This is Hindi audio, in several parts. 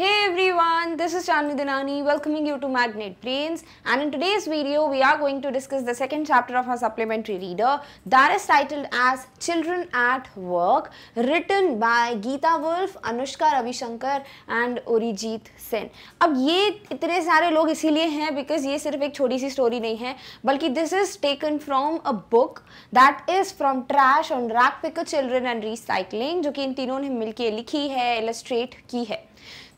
Hey everyone, this is Chandni Dinani welcoming you to Magnet Brains and in today's video we are going to discuss the second chapter of our supplementary reader that is titled as Children at Work written by Geeta Wolf, Anushka Ravi Shankar and Orijit Sen. अब ये इतने सारे लोग इसीलिए हैं बिकॉज ये सिर्फ एक छोटी सी स्टोरी नहीं है बल्कि this is taken from a book that is from trash on rag picker children and recycling जो कि इन तीनों ने मिलकर लिखी है इलस्ट्रेट की है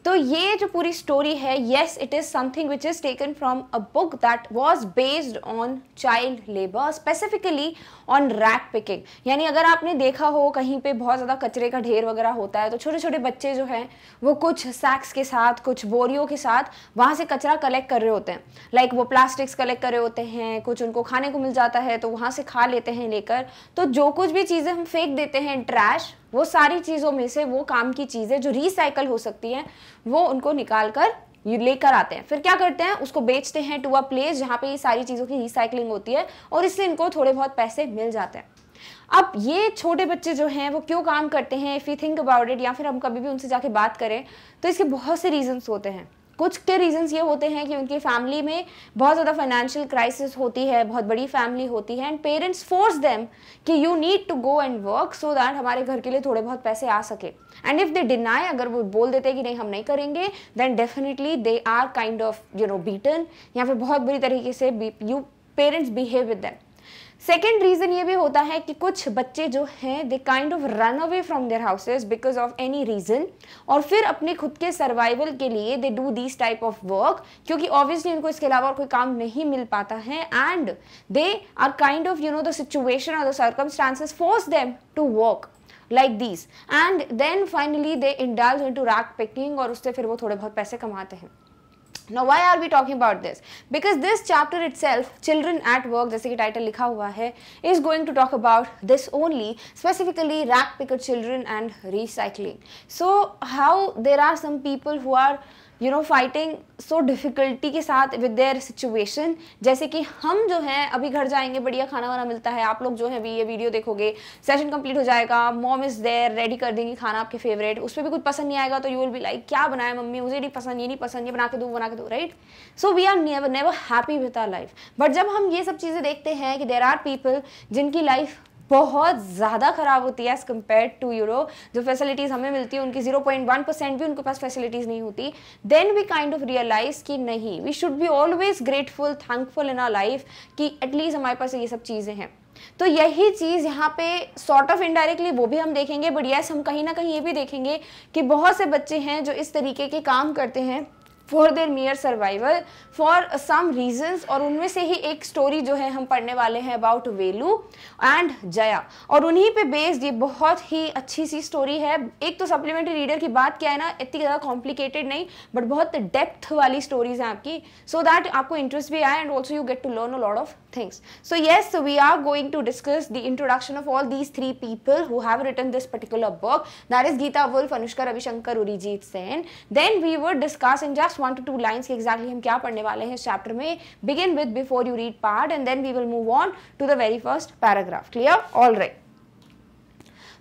तो ये जो पूरी स्टोरी है yes it is something which is taken from a book that was based on child labour specifically on rag picking यानी अगर आपने देखा हो कहीं पे बहुत ज़्यादा कचरे का ढेर वगैरह होता है तो छोटे छोटे बच्चे जो हैं वो कुछ सैक्स के साथ कुछ बोरियों के साथ वहाँ से कचरा कलेक्ट कर रहे होते हैं लाइक like वो प्लास्टिक्स कलेक्ट कर रहे होते हैं कुछ उनको खाने को मिल जाता है तो वहाँ से खा लेते हैं लेकर तो जो कुछ भी चीज़ें हम फेंक देते हैं ट्रैश वो सारी चीज़ों में से वो काम की चीज़ें जो रिसाइकल हो सकती हैं वो उनको निकाल कर लेकर आते हैं फिर क्या करते हैं उसको बेचते हैं टू अ प्लेस जहाँ पे ये सारी चीज़ों की रिसाइकलिंग होती है और इससे इनको थोड़े बहुत पैसे मिल जाते हैं अब ये छोटे बच्चे जो हैं वो क्यों काम करते हैं if you think about it या फिर हम कभी भी उनसे जाके बात करें तो इसके बहुत से रीज़न्स होते हैं कुछ के रीज़न्स ये होते हैं कि उनकी फैमिली में बहुत ज़्यादा फाइनेंशियल क्राइसिस होती है बहुत बड़ी फैमिली होती है एंड पेरेंट्स फोर्स देम कि you need to go and work so that हमारे घर के लिए थोड़े बहुत पैसे आ सके एंड इफ़ दे डिनाई अगर वो बोल देते कि नहीं हम नहीं करेंगे then definitely they are kind of you know beaten या फिर बहुत बुरी तरीके से you parents behave with them second reason ये भी होता है कि कुछ बच्चे जो हैं they kind of run away from their houses because of any reason और फिर अपने खुद के सर्वाइवल के लिए they do this type of work क्योंकि ऑब्वियसली उनको इसके अलावा और कोई काम नहीं मिल पाता है and they are kind of you know the situation और the circumstances force them to work like this and then finally they indulge in to rag picking और उससे फिर वो थोड़े बहुत पैसे कमाते हैं Now why are we talking about this? Because this chapter itself, Children at Work, जैसे कि title लिखा हुआ है, is going to talk about this only, specifically rag picker children and recycling. So how there are some people who are you know fighting so difficulty के साथ विद देयर सिचुएशन जैसे कि हम जो हैं अभी घर जाएंगे बढ़िया खाना वाना मिलता है आप लोग जो हैं अभी ये वीडियो देखोगे सेशन कंप्लीट हो जाएगा मॉम इज़ देयर रेडी कर देंगी खाना आपके फेवरेट उस पर भी कुछ पसंद नहीं आएगा तो यू विल बी लाइक क्या बनाया मम्मी मुझे नहीं पसंद ये नहीं पसंद ये बना के दो बना के दो right so we are never never happy with our life but जब हम ये सब चीज़ें देखते हैं कि देर आर पीपल जिनकी लाइफ बहुत ज़्यादा ख़राब होती है एज़ कम्पेयर टू यूरो जो फैसिलिटीज़ हमें मिलती है उनकी जीरो पॉइंट वन परसेंट भी उनके पास फैसिलिटीज़ नहीं होती then we kind of realise कि नहीं we should be always grateful thankful in our life कि एटलीस्ट हमारे पास ये सब चीज़ें हैं तो यही चीज़ यहाँ पे सॉर्ट ऑफ इनडायरेक्टली वो भी हम देखेंगे बट यस हम कहीं ना कहीं ये भी देखेंगे कि बहुत से बच्चे हैं जो इस तरीके के काम करते हैं for their mere survival for some reasons और उनमें से ही एक स्टोरी जो है हम पढ़ने वाले हैं अबाउट वेलू एंड जया और उन्हीं पे बेस्ड ये बहुत ही अच्छी सी स्टोरी है एक तो सप्लीमेंट्री रीडर की बात क्या है ना इतनी ज़्यादा कॉम्प्लिकेटेड नहीं बट बहुत डेप्थ वाली स्टोरीज हैं आपकी सो so दैट आपको इंटरेस्ट भी आए and also you get to learn a lot of things so yes we are going to discuss the introduction of all these three people who have written this particular book that is Geeta Wolf Anushka Ravishankar Orijit Sen then we would discuss in just last one two two lines की एग्जैक्टली हम क्या पढ़ने वाले हैं इस चैप्टर में begin with before you read part and then we will move on to the very first paragraph clear all right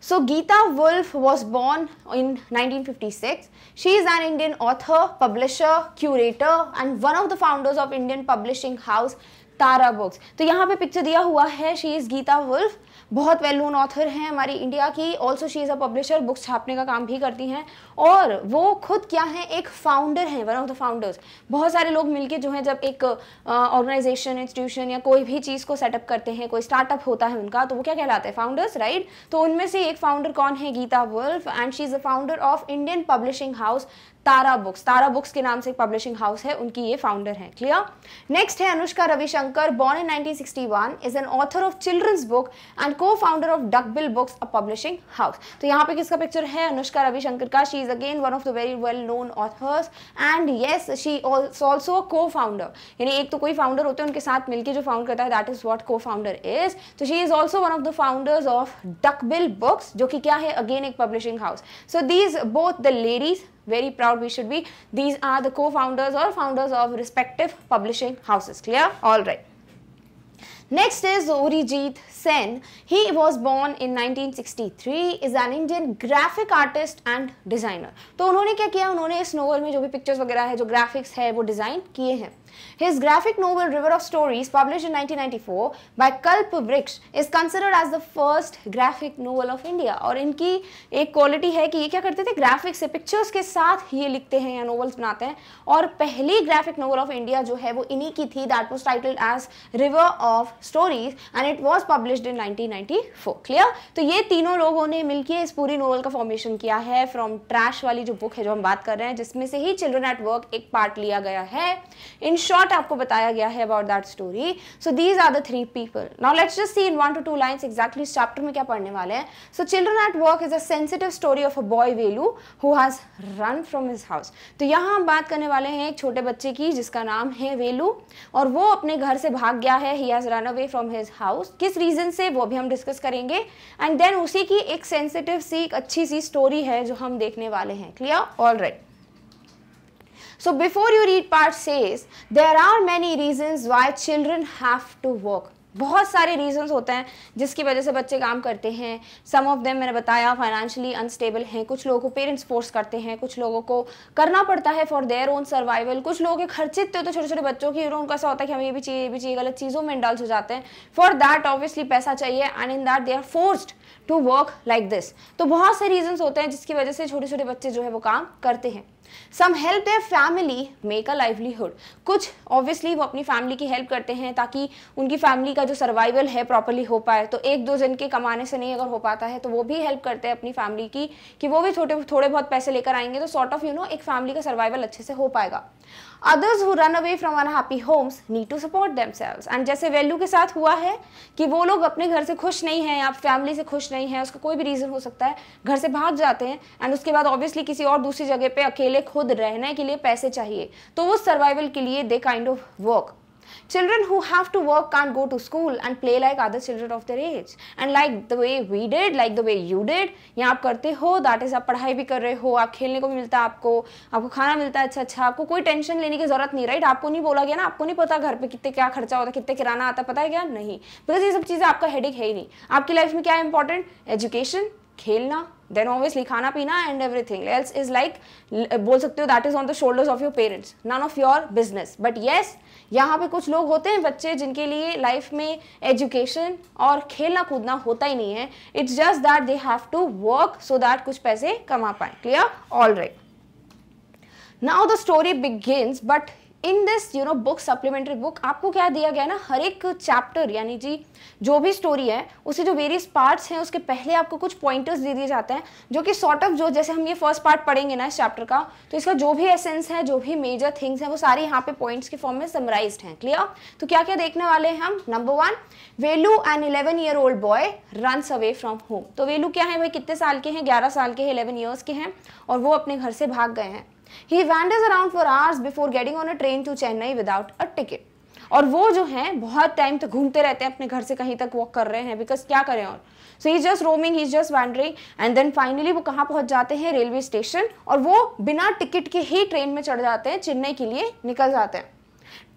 So Geeta Wolf was born in 1956. She is an Indian author, publisher, curator and one of the founders of Indian publishing house Tara Books तो yahan pe picture diya hua hai she is geeta wolf बहुत वेल नोन ऑथर हैं हमारी इंडिया की also she is a publisher books छापने का काम भी करती हैं और वो खुद क्या है एक फाउंडर हैं वन ऑफ द फाउंडर्स बहुत सारे लोग मिलके जो हैं जब एक ऑर्गेनाइजेशन इंस्टीट्यूशन या कोई भी चीज़ को सेटअप करते हैं कोई स्टार्टअप होता है उनका तो वो क्या कहलाते हैं फाउंडर्स राइट तो उनमें से एक फाउंडर कौन है Geeta Wolf and she is a founder of Indian publishing house Tara Books Tara Books के नाम से एक पब्लिशिंग हाउस है उनकी ये फाउंडर हैं क्लियर नेक्स्ट है Anushka Ravishankar born in 1961 is an author of children's book and co founder of Duckbill Books a publishing house तो यहाँ पे किसका पिक्चर है अनुष्का रविशंकर का she is again one of the very well known authors and yes she also co founder यानी एक तो कोई फाउंडर होते हैं उनके साथ मिलकर जो फाउंड करता है that is what co founder is तो she is also one of the founders of Duckbill Books जो कि क्या है अगेन एक publishing house so these both the ladies very proud we should be these are the co-founders or founders of respective publishing houses clear all right Next is Orijit Sen. He was born in 1963, is an Indian graphic artist and designer. to unhone kya kiya unhone इस नोवेल में जो भी पिक्चर्स वगैरह है जो ग्राफिक्स है वो डिज़ाइन किए हैं His graphic novel River of Stories, published in 1994 by Kalp Vriksh, is considered as the first graphic novel of India. और इनकी एक quality है कि ये क्या करते थे ग्राफिक्स से pictures के साथ ये लिखते हैं या novels बनाते हैं और पहली graphic novel of India जो है वो इन्हीं की थी That was titled as River of Stories and it was published in 1994 Clear? तो ये तीनों लोगों ने मिलकर इस पूरी novel का formation किया है from trash वाली जो book है जो हम बात कर रहे हैं जिसमें से ही children at work एक part लिया गया है In शॉर्ट आपको बताया गया है about that story so these are the three people now let's just see in one two two lines exactly इस चैप्टर में क्या पढ़ने वाले हैं so children at work is a sensitive story of a boy Velu who has run from his house तो यहाँ हम बात करने वाले हैं एक छोटे बच्चे की जिसका नाम है वेलू और वो अपने घर से भाग गया है he has run away from his house किस रीज़न से वो भी हम डिस्कस करेंगे एंड देन उसी की एक सेंसिटिव सी एक अच्छी सी स्टोरी है जो हम देखने वाले हैं clear all right So before you read part says there are many reasons why children have to work. बहुत सारे रीजंस होते हैं जिसकी वजह से बच्चे काम करते हैं सम ऑफ देम मैंने बताया फाइनेंशियली अनस्टेबल हैं कुछ लोगों को पेरेंट्स फोर्स करते हैं कुछ लोगों को करना पड़ता है फॉर देयर ओन सर्वाइवल कुछ लोगों के खर्चे इतने होते तो छोटे छोटे बच्चों की उनका ऐसा होता है कि हमें ये भी चाहिए ये भी चाहिए गलत चीज़ों में इंडल्स हो जाते हैं फॉर दैट ऑब्वियसली पैसा चाहिए and in that they are forced to work like this तो बहुत से रीजंस होते हैं जिसकी वजह से छोटे छोटे बच्चे जो है वो काम करते हैं some help their family make a livelihood कुछ ऑब्वियसली वो अपनी फैमिली की हेल्प करते हैं ताकि उनकी फैमिली का जो सर्वाइवल है प्रॉपरली हो पाए तो एक दो जन के कमाने से नहीं अगर हो पाता है तो वो भी हेल्प करते हैं अपनी फैमिली की कि वो भी थोड़े थोड़े बहुत पैसे लेकर आएंगे तो सॉर्ट ऑफ यू नो एक फैमिली का सर्वाइवल अच्छे से हो पाएगा others who run away from unhappy homes need to support themselves and जैसे वैल्यू के साथ हुआ है कि वो लोग अपने घर से खुश नहीं हैं या फैमिली से खुश नहीं है उसका कोई भी रीज़न हो सकता है घर से भाग जाते हैं एंड उसके बाद ऑब्वियसली किसी और दूसरी जगह पर अकेले खुद रहने के लिए पैसे चाहिए तो वो सर्वाइवल के लिए they kind of work Children who have to work can't go to school and play like other children of their age. And like the way we did, like the way you did, यहाँ आप करते हो दैट इज़ आप पढ़ाई भी कर रहे हो आप खेलने को भी मिलता है आपको आपको खाना मिलता है अच्छा अच्छा आपको कोई टेंशन लेने की जरूरत नहीं राइट आपको नहीं बोला गया ना आपको नहीं पता घर पे कितने क्या खर्चा होता है कितने किराना आता पता है क्या नहीं बिकॉज ये सब चीज़ें आपका हेडिक है ही नहीं आपकी लाइफ में क्या इंपॉर्टेंट एजुकेशन खेलना देन ऑब्वियसली खाना पीना and everything else is like बोल सकते हो that is on the shoulders of your parents none of your business but yes यहाँ पे कुछ लोग होते हैं बच्चे जिनके लिए लाइफ में एजुकेशन और खेलना कूदना होता ही नहीं है it's just that they have to work so that कुछ पैसे कमा पाए clear all right now the story begin but in this you know book supplementary book आपको क्या दिया गया है ना हर एक चैप्टर यानी जी जो भी स्टोरी है उसे जो वेरियस पार्ट्स हैं उसके पहले आपको कुछ पॉइंटर्स दे दिए जाते हैं जो कि सॉर्ट ऑफ जो जैसे हम ये फर्स्ट पार्ट पढ़ेंगे ना इस चैप्टर का तो इसका जो भी एसेंस है जो भी मेजर थिंग्स हैं वो सारे यहाँ पे पॉइंट्स के फॉर्म में समराइज हैं क्लियर तो क्या क्या देखने वाले हैं हम number one Velu and eleven year old boy run away from home तो वेलू क्या है भाई कितने साल के हैं ग्यारह साल के हैं इलेवन ईयर्स के हैं और वो अपने घर से भाग गए हैं He wanders around for hours before getting on a train to Chennai without a ticket. और वो जो है बहुत टाइम तक घूमते रहते हैं अपने घर से कहीं तक वॉक कर रहे हैं बिकॉज क्या करें और so he just roaming he just wandering and then finally वो कहाँ पहुंच जाते हैं रेलवे स्टेशन और वो बिना टिकट के ही ट्रेन में चढ़ जाते हैं चेन्नई के लिए निकल जाते हैं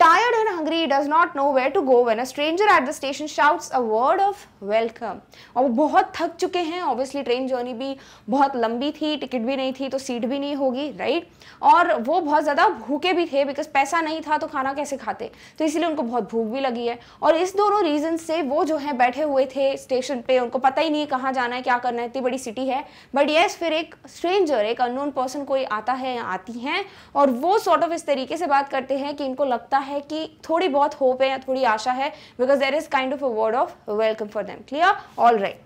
Tired and hungry, he does not know where to go when a stranger at the station shouts a word of welcome. और वो बहुत थक चुके हैं ऑब्वियसली ट्रेन जर्नी भी बहुत लंबी थी टिकट भी नहीं थी तो सीट भी नहीं होगी राइट और वो बहुत ज़्यादा भूखे भी थे बिकॉज पैसा नहीं था तो खाना कैसे खाते तो इसलिए उनको बहुत भूख भी लगी है और इस दोनों रीज़न से वो जो है बैठे हुए थे स्टेशन पे उनको पता ही नहीं कहाँ जाना है क्या करना है इतनी बड़ी सिटी है बट येस फिर एक स्ट्रेंजर एक अननोन पर्सन कोई आता है या आती हैं और वो सॉर्ट ऑफ इस तरीके से बात करते हैं कि इनको लगता है है कि थोड़ी बहुत होप है या थोड़ी आशा है because there is kind of a word of welcome for them clear all right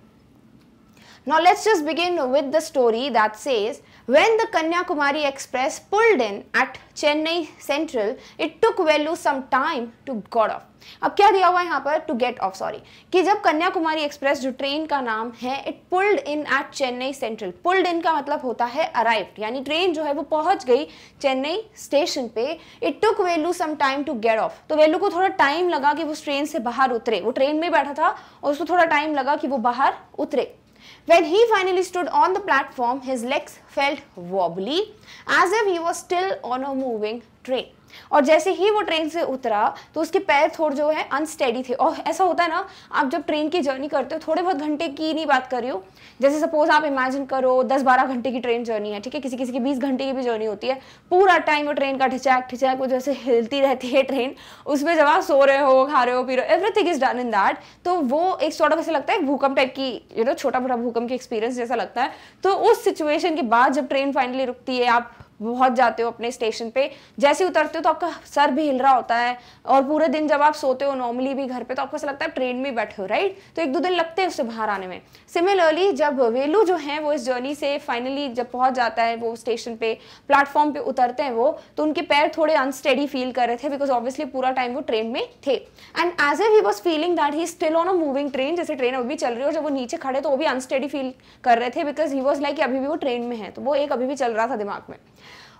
now let's just begin with the story that says when the Kanyakumari express pulled in at Chennai central it took Velu some time to get off अब क्या दिया हुआ है यहाँ पर टू गेट ऑफ सॉरी कि जब कन्याकुमारी एक्सप्रेस जो ट्रेन का नाम है it pulled in at Chennai central pulled in का मतलब होता है अराइव्ड यानी ट्रेन जो है वो पहुंच गई चेन्नई स्टेशन पे it took Velu some time to get off तो वेलू को थोड़ा टाइम लगा कि वो ट्रेन से बाहर उतरे वो ट्रेन में बैठा था और उसको थोड़ा टाइम लगा कि वो बाहर उतरे When he finally stood on the platform, his legs felt wobbly as if he was still on a moving train. और जैसे ही वो ट्रेन से उतरा तो उसके पैर थोड़े जो है अनस्टेडी थे और ऐसा होता है ना आप जब ट्रेन की जर्नी करते हो थोड़े बहुत घंटे की नहीं बात कर रही हो जैसे सपोज आप इमेजिन करो दस बारह घंटे की ट्रेन जर्नी है ठीक है किसी किसी की बीस घंटे की भी जर्नी होती है पूरा टाइम वो ट्रेन का ठिचैक ठिचैक वो जैसे हिलती रहती है ट्रेन उसमें जब आप सो रहे हो खा रहे हो पी रहे हो everything is done in that तो वो एक सॉर्ट ऑफ ऐसा लगता है भूकंप टाइप की यू नो छोटा मोटा भूकंप की एक्सपीरियंस जैसा लगता है तो उस सिचुएशन के बाद जब ट्रेन फाइनली रुकती है आप पहुंच जाते हो अपने स्टेशन पे जैसे उतरते हो तो आपका सर भी हिल रहा होता है और पूरे दिन जब आप सोते हो नॉर्मली भी घर पे तो आपको ऐसा लगता है ट्रेन में बैठे हो राइट तो एक दो दिन लगते हैं उससे बाहर आने में सिमिलरली जब वेलू जो है वो इस जर्नी से फाइनली जब पहुंच जाता है वो स्टेशन पे प्लेटफॉर्म पे उतरते हैं वो तो उनके पैर थोड़े अनस्टेडी फील कर रहे थे बिकॉज ऑब्वियसली पूरा टाइम वो ट्रेन में थे and as a he was feeling that he still on a moving train जैसे ट्रेन अभी चल रही हो जब वो नीचे खड़े तो वो भी अनस्टेडी फील कर रहे थे बिकॉज ही वॉज लाइक अभी भी वो ट्रेन में है तो वो एक अभी भी चल रहा था दिमाग में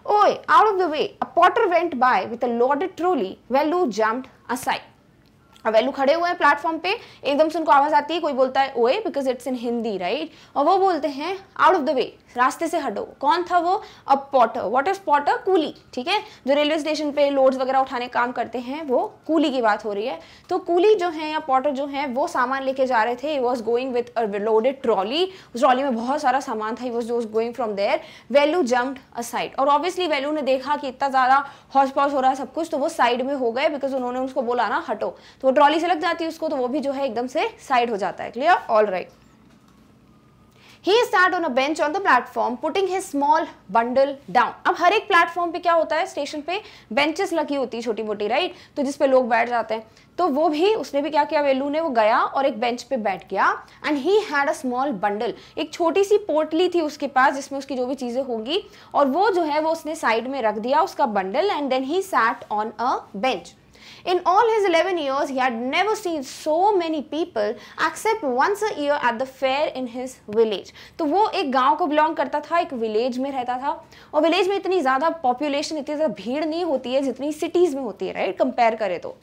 Oi, out of the way, a potter went by with a loaded trolley. Velu jumped aside. अब वेलू खड़े हुए हैं प्लेटफॉर्म पे एकदम से उनको आवाज़ आती है कोई बोलता है ओए because it's in Hindi right और वो बोलते हैं आउट ऑफ द वे रास्ते से हटो कौन था वो a potter what is potter कूली ठीक है जो रेलवे स्टेशन पे लोड्स वगैरह उठाने काम करते हैं वो कूली की बात हो रही है तो कूली जो है या पॉटर जो है वो सामान लेके जा रहे थे was going with a loaded trolley उस ट्रॉली में बहुत सारा सामान था was was going from there Velu jumped aside और ऑब्वियसली वैल्यू ने देखा कि इतना ज़्यादा हॉस पॉस हो रहा है सब कुछ तो वो साइड में हो गए बिकॉज उन्होंने उसको बोला ना हटो तो वो ट्रॉली से लग जाती है उसको तो वो भी जो है एकदम से साइड हो जाता है clear all right he sat on a bench on the platform putting his small bundle down अब हर एक प्लेटफॉर्म पे क्या होता है स्टेशन पे बेंचेस लगी होती है छोटी मोटी राइट तो जिसपे लोग बैठ जाते हैं तो वो भी उसने भी क्या किया वेलू ने वो गया और एक बेंच पे बैठ गया and he had a small bundle एक छोटी सी पोटली थी उसके पास जिसमें उसकी जो भी चीज़ें होंगी और वो जो है वो उसने साइड में रख दिया उसका bundle and then he sat on a bench In all his 11 years, he had never seen so many people except once a year at the fair in his village. तो वो एक गांव को belong करता था एक village में रहता था और village में इतनी ज़्यादा population, इतनी ज़्यादा भीड़ नहीं होती है जितनी cities में होती है right? Compare करें तो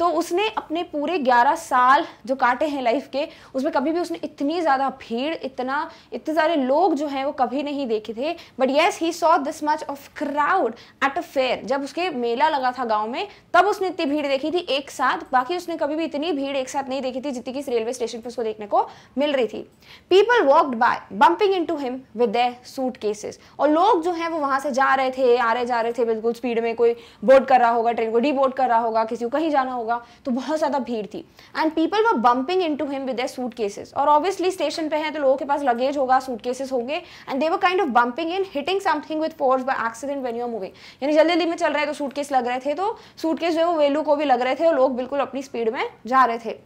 तो उसने अपने पूरे 11 साल जो काटे हैं लाइफ के उसमें कभी भी उसने इतनी ज़्यादा भीड़ इतना इतने सारे लोग जो हैं वो कभी नहीं देखे थे but yes he saw this much of crowd at a fair जब उसके मेला लगा था गाँव में तब उसने इतनी भीड़ देखी थी एक साथ बाकी उसने कभी भी इतनी भीड़ एक साथ नहीं देखी थी जितनी कि रेलवे स्टेशन पर उसको देखने को मिल रही थी people walked by bumping into him with suitcases और लोग जो हैं वो वहाँ से जा रहे थे आ रहे जा रहे थे बिल्कुल स्पीड में कोई बोर्ड कर रहा होगा ट्रेन को डी बोर्ड कर रहा होगा किसी को कहीं जाना होगा होगा तो बहुत ज़्यादा भीड़ थी and people were bumping into him with suitcases और ऑब्वियसली स्टेशन पे हैं तो लोगों के पास लगेज होगा सूट केसेस होंगे and they're kind of bumping in hitting something with force by accident when you're moving यानी जल्दी जल्दी में चल रहे तो सूट केस लग रहे थे तो सूट केस जो है वो वेलू को भी लग रहे थे और लोग बिल्कुल अपनी स्पीड में जा रहे थे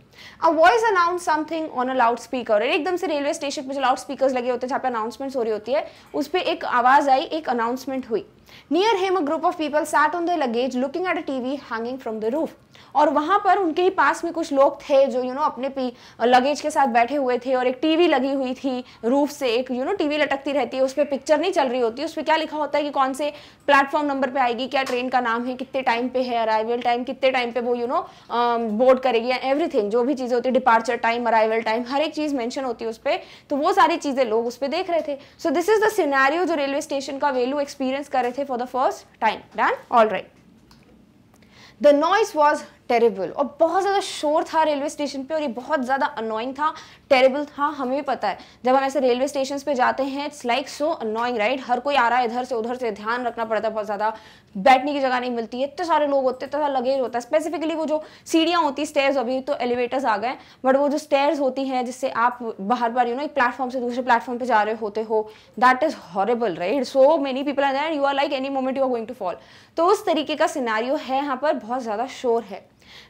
अब voice announce something on a loudspeaker एकदम से रेलवे स्टेशन पे जो लाउड स्पीकर लगे होते हैं जहाँ पे अनाउंसमेंट्स हो रही होती है उस पर एक आवाज़ आई एक अनाउंसमेंट हुई near him a group of people sat on the luggage looking at a TV hanging from the roof और वहां पर उनके ही पास में कुछ लोग थे जो यू you नो know, अपने पी, लगेज के साथ बैठे हुए थे और एक टीवी लगी हुई थी रूफ से एक यू नो टीवी लटकती रहती है उस पर पिक्चर नहीं चल रही होती उस पर क्या लिखा होता है कि कौन से प्लेटफॉर्म नंबर पर आएगी क्या ट्रेन का नाम है कितने टाइम पे है अराइवल टाइम कितने टाइम पे वो यू नो बोर्ड करेगी एवरीथिंग जो भी चीज़ें होती है डिपार्चर टाइम अराइवल टाइम हर एक चीज़ मेंशन होती है उस पर तो वो सारी चीज़ें लोग उस पर देख रहे थे so this is the scenario जो रेलवे स्टेशन का वेल्यू एक्सपीरियंस कर रहे थे for the first time done all right the noise was terrible और बहुत ज़्यादा शोर था रेलवे स्टेशन पे और ये बहुत ज़्यादा अनोइंग था टेरेबल था हमें भी पता है जब हम ऐसे रेलवे स्टेशन पे जाते हैं it's like so annoying right हर कोई आ रहा है इधर से उधर से ध्यान रखना पड़ता है बहुत ज़्यादा बैठने की जगह नहीं मिलती है इतने सारे लोग होते हैं इतना लगेज होता है स्पेसिफिकली वो जो सीढ़ियाँ होती स्टेयर्स अभी तो एलिवेटर्स आ गए बट वो जो स्टेयर्स होती हैं जिससे आप बाहर बार यू नो एक प्लेटफॉर्म से दूसरे प्लेटफॉर्म पर जा रहे होते हो that is horrible right so many people are that you are like any moment you are going to fall तो उस तरीके का सिनारियो है यहाँ पर बहुत ज़्यादा शोर है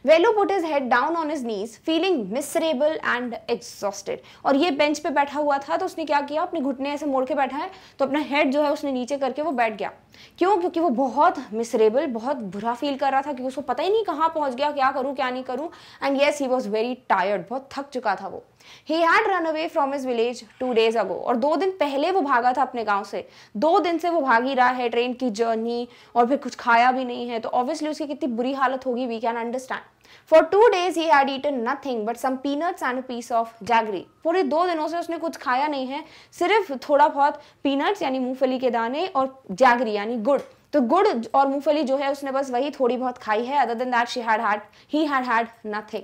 Velu put his head down on his knees feeling miserable and exhausted और ये बेंच पे बैठा हुआ था तो उसने क्या किया अपने घुटने ऐसे मोड़ के बैठा है तो अपना हेड जो है उसने नीचे करके वो बैठ गया क्यों क्योंकि वो बहुत मिसरेबल बहुत बुरा फील कर रहा था क्योंकि उसको पता ही नहीं कहाँ पहुंच गया क्या करूँ क्या नहीं करूँ and yes he was very tired बहुत थक चुका था वो he had run away from his village two days ago और दो दिन पहले वो भागा था अपने गाँव से दो दिन से वो भाग ही रहा है ट्रेन की जर्नी और फिर कुछ खाया भी नहीं है तो ऑब्वियसली उसकी कितनी बुरी हालत होगी we can understand for two days he had eaten nothing but some peanuts and piece of jaggery पूरे दो दिनों से उसने कुछ खाया नहीं है सिर्फ थोड़ा बहुत पीनट्स यानी मूंगफली के दाने और जैगरी यानी गुड़ तो गुड़ और मूंगफली जो है उसने बस वही थोड़ी बहुत खाई है other than that she had had he had had nothing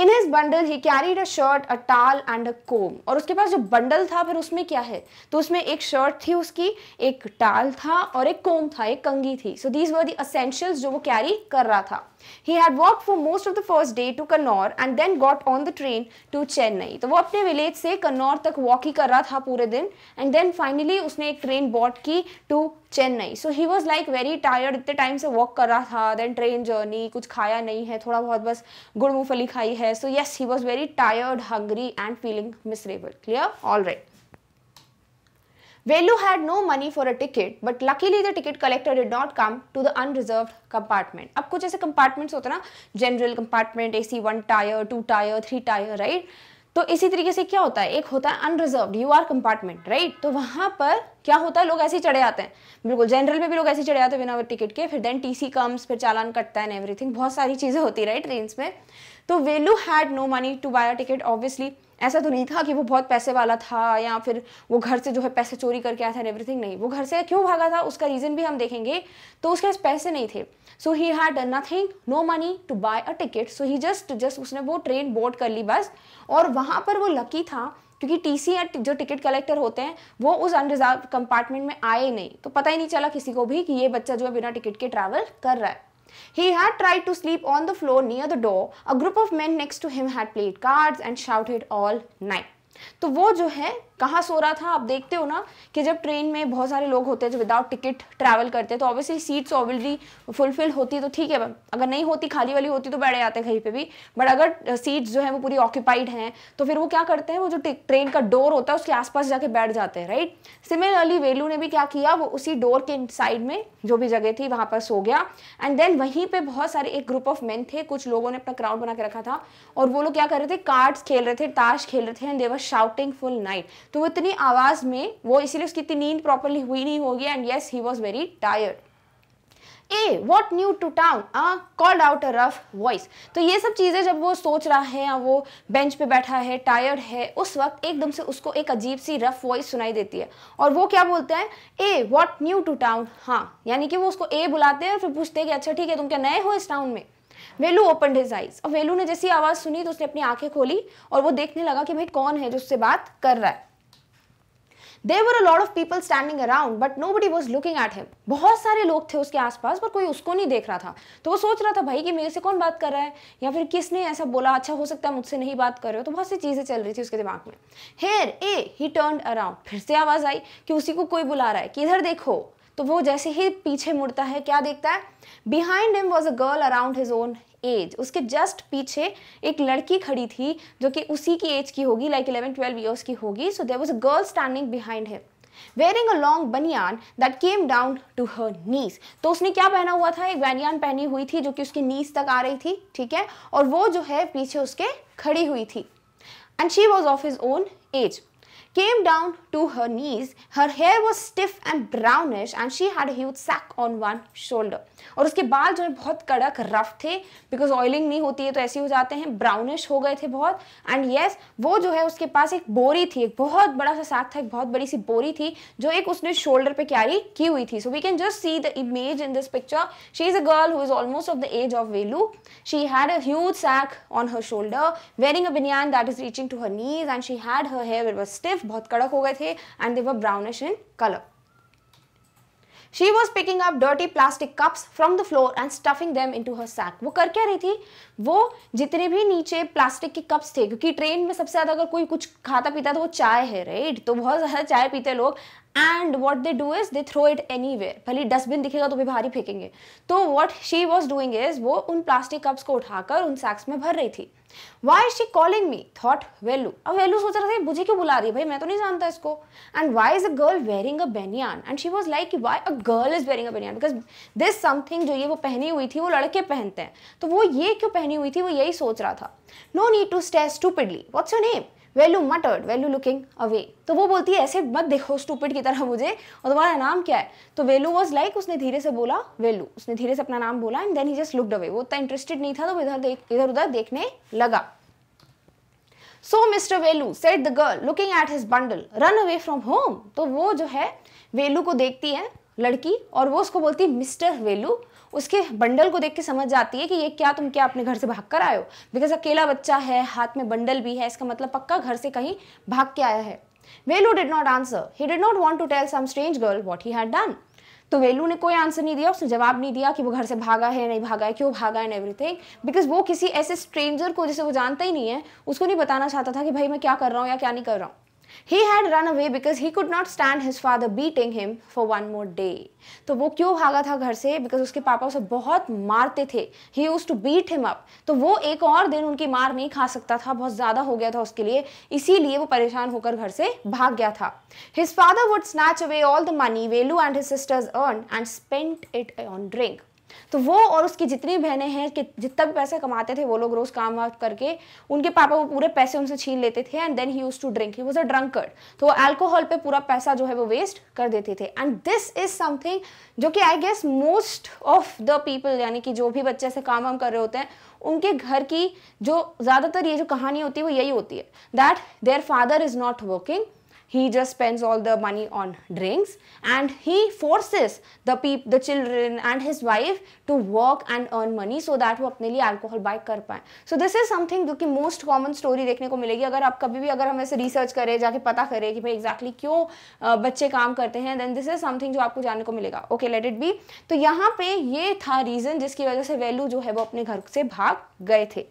in his bundle he carried a shirt a towel and अ कोम और उसके पास जो बंडल था फिर उसमें क्या है तो उसमें एक शर्ट थी उसकी एक टाल था और एक कोम था एक कंगी थी so these were the essentials जो वो कैरी कर रहा था he had walk for most of the first day to Kannur and then got on the train to Chennai तो वो अपने विलेज से कन्नौर तक वॉक ही कर रहा था पूरे दिन एंड देन फाइनली उसने एक ट्रेन बॉट की to Chennai so he was like very tired इतने टाइम से वॉक कर रहा था देन ट्रेन जर्नी कुछ खाया नहीं है थोड़ा बहुत बस गुड़ मूंगफली खाई है so yes he was very tired hungry and feeling miserable clear all right Velu had no money for a ticket, but luckily the ticket collector did not come to the unreserved compartment. अब कुछ ऐसे compartments होते हैं ना general compartment, AC one tire, two tire, three tire, right? तो इसी तरीके से क्या होता है एक होता है unreserve you are compartment right तो वहां पर क्या होता है लोग ऐसे चढ़े आते हैं बिल्कुल जनरल में भी लोग ऐसे चढ़े आते हैं बिना टिकट के फिर देन टीसी कम्स फिर चालान कटता है एवरीथिंग बहुत सारी चीज़ें होती है राइट ट्रेन में तो Velu had no money to buy a ticket obviously ऐसा तो नहीं था कि वो बहुत पैसे वाला था या फिर वो घर से जो है पैसे चोरी करके आया था एवरीथिंग नहीं वो घर से क्यों भागा था उसका रीज़न भी हम देखेंगे तो उसके पास पैसे नहीं थे so he had nothing no money to buy a ticket so he just just उसने वो ट्रेन बोर्ड कर ली बस और वहाँ पर वो लकी था क्योंकि टीसी या जो टिकट कलेक्टर होते हैं वो उस अनरिजर्व कंपार्टमेंट में आए नहीं तो पता ही नहीं चला किसी को भी कि ये बच्चा जो है बिना टिकट के ट्रैवल कर रहा है He had tried to sleep on the floor near the door. A group of men next to him had played cards and shouted all night. तो वो जो है कहाँ सो रहा था आप देखते हो ना कि जब ट्रेन में बहुत सारे लोग होते हैं जो विदाउट टिकट ट्रैवल करते हैं तो ऑब्वियसली सीट्स ऑलरेडी फुलफिल होती है तो ठीक है अगर नहीं होती खाली वाली होती तो बैठ जाते कहीं पर भी बट अगर सीट्स जो है वो पूरी ऑक्यूपाइड हैं तो फिर वो क्या करते हैं वो जो ट्रेन का डोर होता है उसके आसपास जाके बैठ जाते हैं राइट सिमिलरली वेलू ने भी क्या किया वो उसी डोर के साइड में जो भी जगह थी वहाँ पर सो गया एंड देन वहीं पर बहुत सारे एक ग्रुप ऑफ मेन थे कुछ लोगों ने अपना क्राउड बना के रखा था और वो लोग क्या कर रहे थे कार्ड्स खेल रहे थे ताश खेल रहे थे and they're shouting full night तो वो इतनी आवाज़ में वो इसीलिए उसकी इतनी नींद प्रॉपरली हुई नहीं होगी and yes he was very tired eh what new to town called out a rough voice तो ये सब चीज़ें जब वो सोच रहा है या वो बेंच पे बैठा है टायर्ड है उस वक्त एकदम से उसको एक अजीब सी रफ वॉइस सुनाई देती है और वो क्या बोलते हैं eh what new to town हाँ यानी कि वो उसको ए बुलाते हैं और फिर पूछते हैं कि अच्छा ठीक है तुम क्या नए हो इस टाउन में वेलू ओपन हिज आइज और वेलू ने जैसी आवाज़ सुनी तो उसने अपनी आंखें खोली और वो देखने लगा कि भाई कौन है जो उससे बात कर रहा है there were a lot of people standing around but nobody was looking at him बहुत सारे लोग थे उसके आसपास पर कोई उसको नहीं देख रहा था तो वो सोच रहा था भाई कि मेरे से कौन बात कर रहा है या फिर किसने ऐसा बोला अच्छा हो सकता है मुझसे नहीं बात कर रहे हो तो बहुत सी चीज़ें चल रही थी उसके दिमाग में here eh he turn around फिर से आवाज़ आई कि उसी को कोई बुला रहा है कि इधर देखो तो वो जैसे ही पीछे मुड़ता है क्या देखता है behind him was a girl around his own age उसके जस्ट पीछे एक लड़की खड़ी थी जो कि उसी की एज की होगी लाइक इलेवन ट्वेल्व ईयर्स की होगी so there was a girl standing behind him wearing a long banian that came down to her knees तो उसने क्या पहना हुआ था एक बनियान पहनी हुई थी जो कि उसकी नीस तक आ रही थी ठीक है और वो जो है पीछे उसके खड़ी हुई थी and she was of his own age came down to her knees her hair was stiff and brownish and she had a huge sack on one shoulder. और उसके बाल जो है बहुत कड़क रफ थे बिकॉज ऑयलिंग नहीं होती है तो ऐसे हो जाते हैं ब्राउनिश हो गए थे बहुत एंड येस yes, वो जो है उसके पास एक बोरी थी एक बहुत बड़ा सा साथ था एक बहुत बड़ी सी बोरी थी जो एक उसने शोल्डर पे कैरी की हुई थी so we can just see the image in this picture she is a girl who is almost of the age of Velu she had a huge sack on her shoulder wearing a banian that is reaching to her knees and she had her hair it was stiff बहुत कड़क हो गए थे and they were brownish in colour she was picking up dirty plastic cups from the floor and stuffing them into her वो कर क्या रही थी वो जितने भी नीचे प्लास्टिक के कप्स थे क्योंकि ट्रेन में सबसे ज़्यादा अगर कोई कुछ खाता पीता तो वो चाय है राइट तो बहुत ज़्यादा चाय पीते लोग and what they do is they throw it anywhere भले डस्टबिन दिखेगा तो भी भारी फेंकेंगे तो what she was doing is वो उन प्लास्टिक कप्स को उठाकर उन सैक्स में भर रही थी why is she calling me thought Velu अब वेलू सोच रहा था मुझे क्यों बुला रही है भाई मैं तो नहीं जानता इसको and why is a girl wearing a banian and she was like why a girl is wearing a banian because this something जो ये वो पहनी हुई थी वो लड़के पहनते हैं तो वो ये क्यों पहनी हुई थी वो यही सोच रहा था no need to stare stupidly what's your name Velu muttered Velu looking away तो वो बोलती है ऐसे मत देखो स्टूपिड की तरह मुझे और तुम्हारा नाम क्या है तो वेलू वॉज लाइक उसने धीरे से बोला वेलू उसने धीरे से अपना नाम बोला and then he just looked away वो उतना इंटरेस्टेड नहीं था तो वो इधर देख इधर उधर देखने लगा so mister Velu said the girl looking at his bundle run away from home तो वो जो है वेलू को देखती है लड़की और वो उसको बोलती है मिस्टर वेलू उसके बंडल को देख के समझ जाती है कि ये क्या तुम क्या अपने घर से भाग कर आयो बिकॉज अकेला बच्चा है हाथ में बंडल भी है इसका मतलब पक्का घर से कहीं भाग के आया है Velu did not answer he did not want to tell some strange girl what he had done तो वेलू ने कोई आंसर नहीं दिया उसने जवाब नहीं दिया कि वो घर से भागा है नहीं भागा है क्यों भागा एवरी एवरीथिंग बिकॉज वो किसी ऐसे स्ट्रेंजर को जिसे वो जानता ही नहीं है उसको नहीं बताना चाहता था कि भाई मैं क्या कर रहा हूँ या क्या नहीं कर रहा हूँ he had run away because he could not stand his father beating him for one more day तो वो क्यों भागा था घर से बिकॉज उसके पापा उसे बहुत मारते थे he use to beat him up तो वो एक और दिन उनकी मार नहीं खा सकता था बहुत ज़्यादा हो गया था उसके लिए इसीलिए वो परेशान होकर घर से भाग गया था his father would snatch away all the money Velu and his sisters earn and spent it on drink तो वो और उसकी जितनी बहनें हैं कि जितना भी पैसा कमाते थे वो लोग रोज़ काम वाम करके उनके पापा वो पूरे पैसे उनसे छीन लेते थे and then he use to drink he was a drunkard तो वो एल्कोहल पे पूरा पैसा जो है वो वेस्ट कर देते थे एंड दिस इज समथिंग जो कि I guess most of the people यानी कि जो भी बच्चे ऐसे काम वाम कर रहे होते हैं उनके घर की जो ज़्यादातर ये जो कहानी होती है वो यही होती है that their father is not working he just spends all the money on drinks and he forces the peep the children and his wife to work and earn money so that वो अपने लिए अल्कोहल बाय कर पाए सो दिस इज समथिंग जो कि मोस्ट कॉमन स्टोरी देखने को मिलेगी अगर आप कभी भी अगर हम ऐसे रिसर्च करें जाके पता करें कि भाई एग्जैक्टली exactly क्यों बच्चे काम करते हैं देन दिस इज समथिंग जो आपको जानने को मिलेगा ओके लेट इट बी तो यहाँ पे ये था रीज़न जिसकी वजह से वैल्यू जो है वो अपने घर से भाग गए थे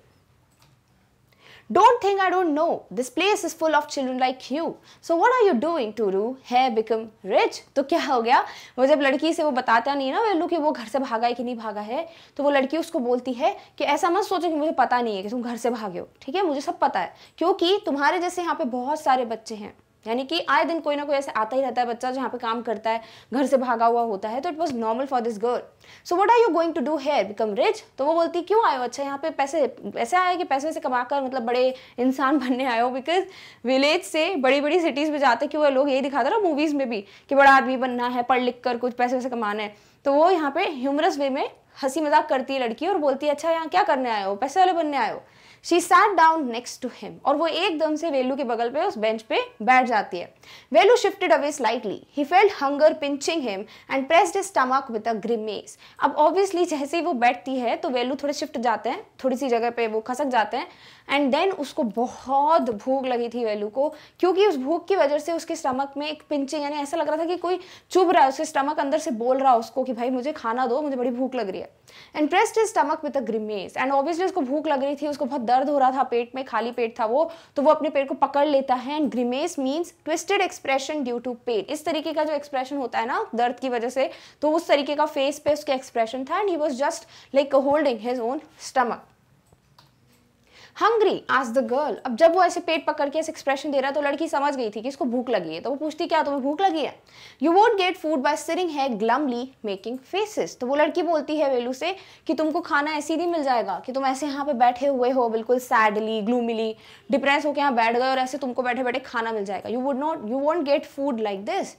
Don't think I don't know. This place is full of children like you. So what are you doing to do? है become rich. तो क्या हो गया वो जब लड़की से वो बताता नहीं ना वेल्लू कि वो घर से भागा है कि नहीं भागा है तो वो लड़की उसको बोलती है कि ऐसा मत सोचो कि मुझे पता नहीं है कि तुम घर से भागे हो ठीक है मुझे सब पता है क्योंकि तुम्हारे जैसे यहाँ पे बहुत सारे बच्चे हैं यानी कि आए दिन कोई ना कोई ऐसे आता ही रहता है बच्चा जहाँ पे काम करता है घर से भागा हुआ होता है तो it was normal for this girl so what are you going to do here become rich तो वो बोलती क्यों आयो अच्छा यहाँ पे पैसे ऐसे आए कि पैसे वैसे कमा कर मतलब बड़े इंसान बनने आए हो बिकॉज विलेज से बड़ी बड़ी सिटीज़ में जाते क्यों लोग यही दिखाते ना मूवीज़ में भी कि बड़ा आदमी बनना है पढ़ लिख कर कुछ पैसे वैसे कमाना है तो वो यहाँ पे ह्यूमरस वे में हंसी मजाक करती है लड़की और बोलती है अच्छा यहाँ क्या करने आए हो पैसे वाले बनने आए हो she sat down next to him और वो एकदम से वेलू के बगल पे उस बेंच पे बैठ जाती है Velu shifted away slightly he felt hunger pinching him and pressed his stomach with a grimace अब ऑब्वियसली जैसे ही वो बैठती है तो वेलू थोड़े शिफ्ट जाते हैं थोड़ी सी जगह पे वो खसक जाते हैं एंड देन उसको बहुत भूख लगी थी वेलू को क्योंकि उस भूख की वजह से उसके स्टमक में एक पिंचिंग यानी ऐसा लग रहा था कि कोई चुभ रहा है उसके स्टमक अंदर से बोल रहा है उसको कि भाई मुझे खाना दो मुझे बड़ी भूख लग रही है and pressed his stomach with a grimace and obviously उसको भूख लग रही थी उसको बहुत दर्द हो रहा था पेट में खाली पेट था वो तो वो अपने पेट को पकड़ लेता है and grimace means twisted expression due to pain इस तरीके का जो एक्सप्रेशन होता है ना दर्द की वजह से तो उस तरीके का फेस पे उसका एक्सप्रेशन था and he was just like holding his own stomach hungry आज द गर्ल अब जब वो ऐसे पेट पकड़ के ऐसे एक्सप्रेशन दे रहा है तो लड़की समझ गई थी कि इसको भूख लगी है तो वो पूछती क्या तुम्हें भूख लगी है you won't get food by sitting here glumly making faces तो वो लड़की बोलती है वेलू से कि तुमको खाना ऐसे ही नहीं मिल जाएगा कि तुम ऐसे यहाँ पे बैठे हुए हो बिल्कुल सैडली ग्लूमिली डिप्रेस होकर यहाँ बैठ गए और ऐसे तुमको बैठे बैठे खाना मिल जाएगा you would not you want get food like this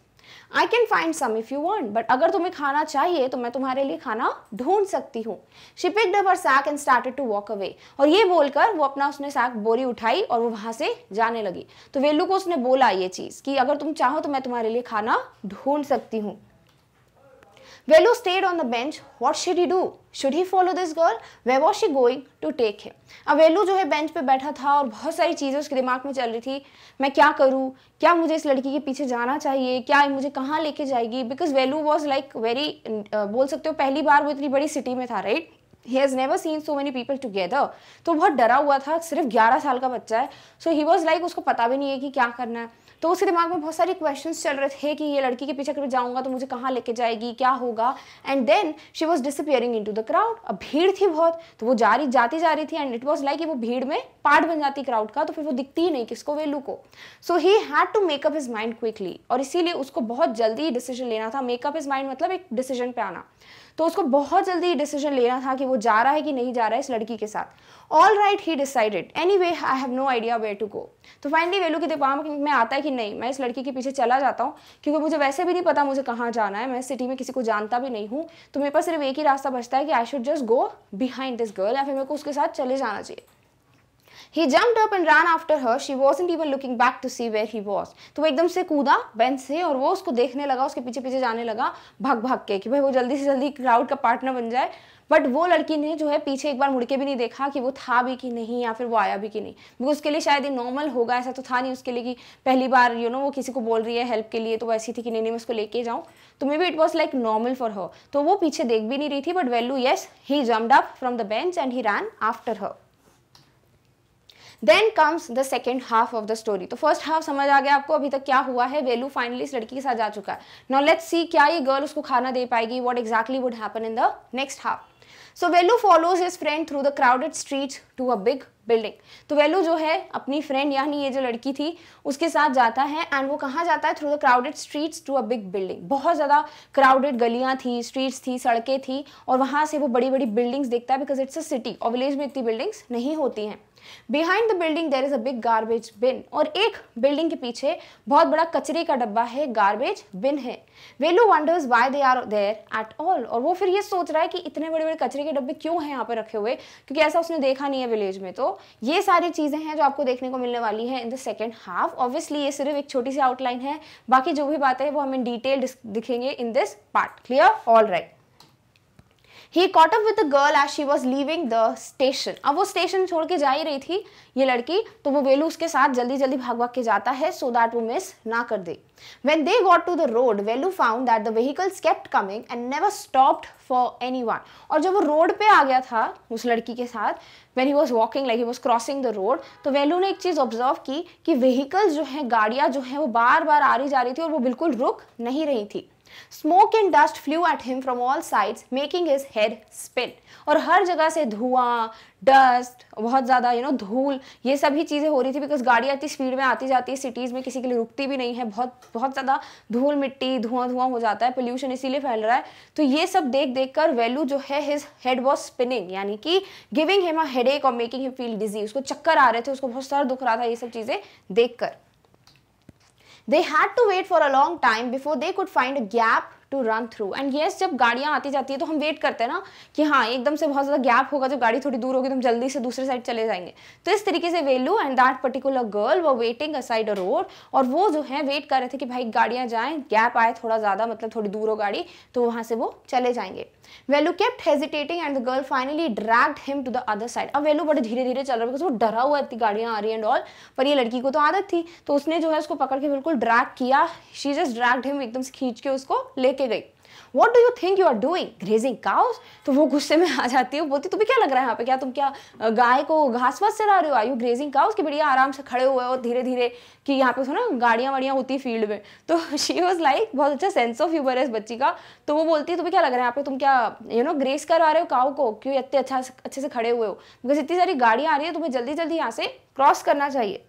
I can find some if you want but अगर तुम्हें खाना चाहिए तो मैं तुम्हारे लिए खाना ढूंढ सकती हूँ शिपिक डबर up sack and started to walk away और ये बोलकर वो अपना उसने सैक बोरी उठाई और वो वहां से जाने लगी तो वेलू को उसने बोला ये चीज़ कि अगर तुम चाहो तो मैं तुम्हारे लिए खाना ढूंढ सकती हूँ Velu stayed on the bench. What should he do? Should he follow this girl? Where was she going to take him? अब वेलू जो है बेंच पे बैठा था और बहुत सारी चीज़ें उसके दिमाग में चल रही थी मैं क्या करूँ क्या मुझे इस लड़की के पीछे जाना चाहिए क्या मुझे कहाँ लेके जाएगी because Velu was like very बोल सकते हो पहली बार वो इतनी बड़ी सिटी में था right he has never seen so many people together तो बहुत डरा हुआ था सिर्फ ग्यारह साल का बच्चा है सो ही वॉज लाइक उसको पता भी नहीं है कि क्या करना है तो उसके दिमाग में बहुत सारे क्वेश्चन चल रहे थे कि ये लड़की के पीछे अगर जाऊंगा तो मुझे कहाँ लेके जाएगी क्या होगा and then she was disappearing into the crowd अब भीड़ थी बहुत तो वो जा रही जाती जा रही थी एंड इट वॉज लाइक वो भीड़ में पार्ट बन जाती क्राउड का तो फिर वो दिखती ही नहीं किसको वेलू को so he had to make up his mind quickly और इसीलिए उसको बहुत जल्दी डिसीजन लेना था मेकअप हिज माइंड मतलब एक डिसीजन पे आना तो उसको बहुत जल्दी डिसीजन लेना था कि वो जा रहा है कि नहीं जा रहा है इस लड़की के साथ all right he decided anyway I have no idea way to go तो फाइनली वेलू की दिमाग में आता है कि नहीं मैं इस लड़की के पीछे चला जाता हूँ क्योंकि मुझे वैसे भी नहीं पता मुझे कहाँ जाना है मैं सिटी में किसी को जानता भी नहीं हूँ तो मेरे पास सिर्फ एक ही रास्ता बचता है कि I should just go behind this girl या फिर मेरे को उसके साथ चले जाना चाहिए he jumped up and run after her she wasn't even looking back to see where he was तो वो एकदम से कूदा बेंच से और वो उसको देखने लगा उसके पीछे पीछे जाने लगा भाग भाग के कि भाई वो जल्दी से जल्दी क्राउड का पार्टनर बन जाए बट वो लड़की ने जो है पीछे एक बार मुड़के भी नहीं देखा कि वो था भी कि नहीं या फिर वो आया भी कि नहीं बिकॉज उसके लिए शायद ये नॉर्मल होगा ऐसा तो था नहीं उसके लिए कि पहली बार यू you नो know, वो किसी को बोल रही है हेल्प के लिए तो ऐसी थी कि नहीं नहीं मैं उसको लेके जाऊँ तो maybe it was like normal for her तो वो पीछे देख भी नहीं रही थी but Velu yes he jumped up from the bench and he ran after her then comes the second half of the story तो फर्स्ट हाफ समझ आ गया आपको अभी तक क्या हुआ है वेलू फाइनली इस लड़की के साथ जा चुका है नॉ लेट सी क्या ये गर्ल उसको खाना दे पाएगी what exactly would happen in the next half so Velu follows his friend through the crowded street to a big building तो वेलू जो है अपनी फ्रेंड यानी ये जो लड़की थी उसके साथ जाता है एंड वो कहाँ जाता है through the crowded streets to a big building बहुत ज़्यादा क्राउडेड गलियाँ थी स्ट्रीट्स थी सड़कें थी और वहाँ से वो बड़ी बड़ी बिल्डिंग्स देखता है बिकॉज इट्स अ सिटी और विलेज में इतनी बिल्डिंग्स नहीं होती हैं behind the building there is a big garbage bin और एक बिल्डिंग के पीछे बहुत बड़ा कचरे का डब्बा है गार्बेज बिन है Velu wonders why they are there at all और वो फिर ये सोच रहा है कि इतने बड़े बड़े कचरे के डब्बे क्यों हैं यहाँ पर रखे हुए क्योंकि ऐसा उसने देखा नहीं है विलेज में तो ये सारी चीज़ें हैं जो आपको देखने को मिलने वाली है in the second half obviously ये सिर्फ एक छोटी सी आउटलाइन है बाकी जो भी बातें हैं वो हमें डिटेल दिखेंगे in this part clear all right he caught up with girl as she was leaving the station अब वो स्टेशन छोड़ के जा ही रही थी ये लड़की तो वो वेलू उसके साथ जल्दी जल्दी भाग भाग के जाता है सो दैट वो मिस ना कर दे when they got to the road Velu found that the the kept coming and never stopped for anyone और जब वो रोड पे आ गया था उस लड़की के साथ when he was walking like he was crossing the road तो वेलू ने एक चीज़ ऑब्जर्व की कि व्हीकल्स जो हैं गाड़ियाँ जो हैं वो बार बार आ रही जा रही थी और वो बिल्कुल रुक नहीं रही थी smoke and dust flew at him from all sides making his head spin और हर जगह से धुआं डस्ट बहुत ज़्यादा यू नो धूल ये सभी चीज़ें हो रही थी बिकॉज गाड़ी आती स्पीड में आती जाती है सिटीज़ में किसी के लिए रुकती भी नहीं है बहुत बहुत ज़्यादा धूल मिट्टी धुआं धुआं हो जाता है पोल्यूशन इसीलिए फैल रहा है तो ये सब देख देख कर वैल्यू जो है हिज हेड वॉज स्पिनिंग यानी कि गिविंग हिम अ हेड और मेकिंग हिम फील डिजी उसको चक्कर आ रहे थे उसको बहुत सर दुख रहा था ये सब चीज़ें देख कर they had to wait for a long time before they could find a gap to run through and yes जब गाड़ियाँ आती जाती है तो हम वेट करते हैं ना कि हाँ एकदम से बहुत ज़्यादा गैप होगा जब गाड़ी थोड़ी दूर होगी तो हम जल्दी से दूसरे साइड चले जाएंगे तो इस तरीके से Velu and that particular girl वो waiting aside side a road और वो जो है वेट कर रहे थे कि भाई गाड़ियाँ जाएँ गैप आए थोड़ा ज़्यादा मतलब थोड़ी दूर हो गाड़ी तो वहाँ से वो चले जाएंगे Velu kept hesitating and the girl finally dragged him to the other side अब वेलू बड़े धीरे धीरे चल रहा है बिकॉज वो डरा हुआ इतनी गाड़ियाँ आ रही एंड ऑल पर ये लड़की को तो आदत थी तो उसने जो है उसको पकड़ के बिल्कुल ड्रैक किया शी जस्ट हिम एकदम से खींच के उसको लेके गई what do you think you are doing grazing cows तो वो गुस्से में आ जाती है वो बोलती तुम्हें क्या लग रहा है यहाँ पे क्या तुम क्या गाय को घास वास से ला रहे हो आयु ग्रेजिंग काउस की बढ़िया आराम से खड़े हुए हो धीरे धीरे कि यहाँ पे ना गाड़ियाँ वाड़ियाँ होती फील्ड में तो शी वॉज लाइक बहुत अच्छा सेंस ऑफ ह्यूमर है इस बच्ची का तो वो बोलती है तुम्हें क्या लग रहा है यहाँ पे तुम क्या यू नो ग्रेस करवा रहे हो काउ को क्यों इतने अच्छा अच्छे से खड़े हुए हो बिकॉज इतनी सारी गाड़ियाँ आ रही है तुम्हें जल्दी जल्दी यहाँ से क्रॉस करना चाहिए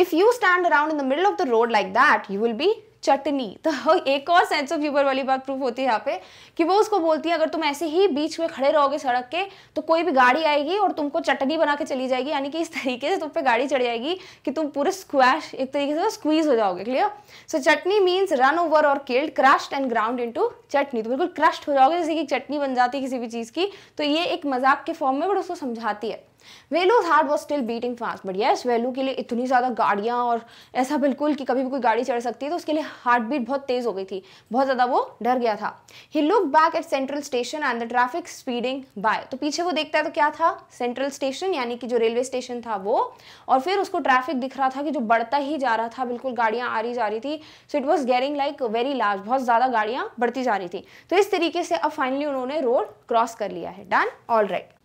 if you stand around in the middle of the road like that you will be चटनी तो एक और सेंस ऑफ ह्यूमर वाली बात प्रूफ होती है यहाँ पे कि वो उसको बोलती है अगर तुम ऐसे ही बीच में खड़े रहोगे सड़क के तो कोई भी गाड़ी आएगी और तुमको चटनी बना के चली जाएगी यानी कि इस तरीके से तुम पे गाड़ी चढ़ जाएगी कि तुम पूरे स्क्वैश एक तरीके से स्क्वीज हो जाओगे clear so chutney means run over और killed crushed and ground in chutney तो बिल्कुल क्रश्ड हो जाओगे जैसे कि चटनी बन जाती है किसी भी चीज़ की तो ये एक मजाक के फॉर्म में बट उसको समझाती है Velu's heart was still beating fast but yes Velu के लिए इतनी ज़्यादा गाड़ियाँ और ऐसा बिल्कुल कि कभी भी कोई गाड़ी चढ़ सकती है तो उसके लिए हार्ट बीट बहुत तेज़ हो गई थी बहुत ज़्यादा वो डर गया था he look back at central station and the traffic speeding by तो पीछे वो देखता है तो क्या था सेंट्रल स्टेशन यानी कि जो रेलवे स्टेशन था वो और फिर उसको ट्रैफिक दिख रहा था कि जो बढ़ता ही जा रहा था बिल्कुल गाड़ियाँ आ रही जा रही थी so it was gearing like very large बहुत ज़्यादा गाड़ियाँ बढ़ती जा रही थी तो इस तरीके से अब फाइनली उन्होंने रोड क्रॉस कर लिया है done all right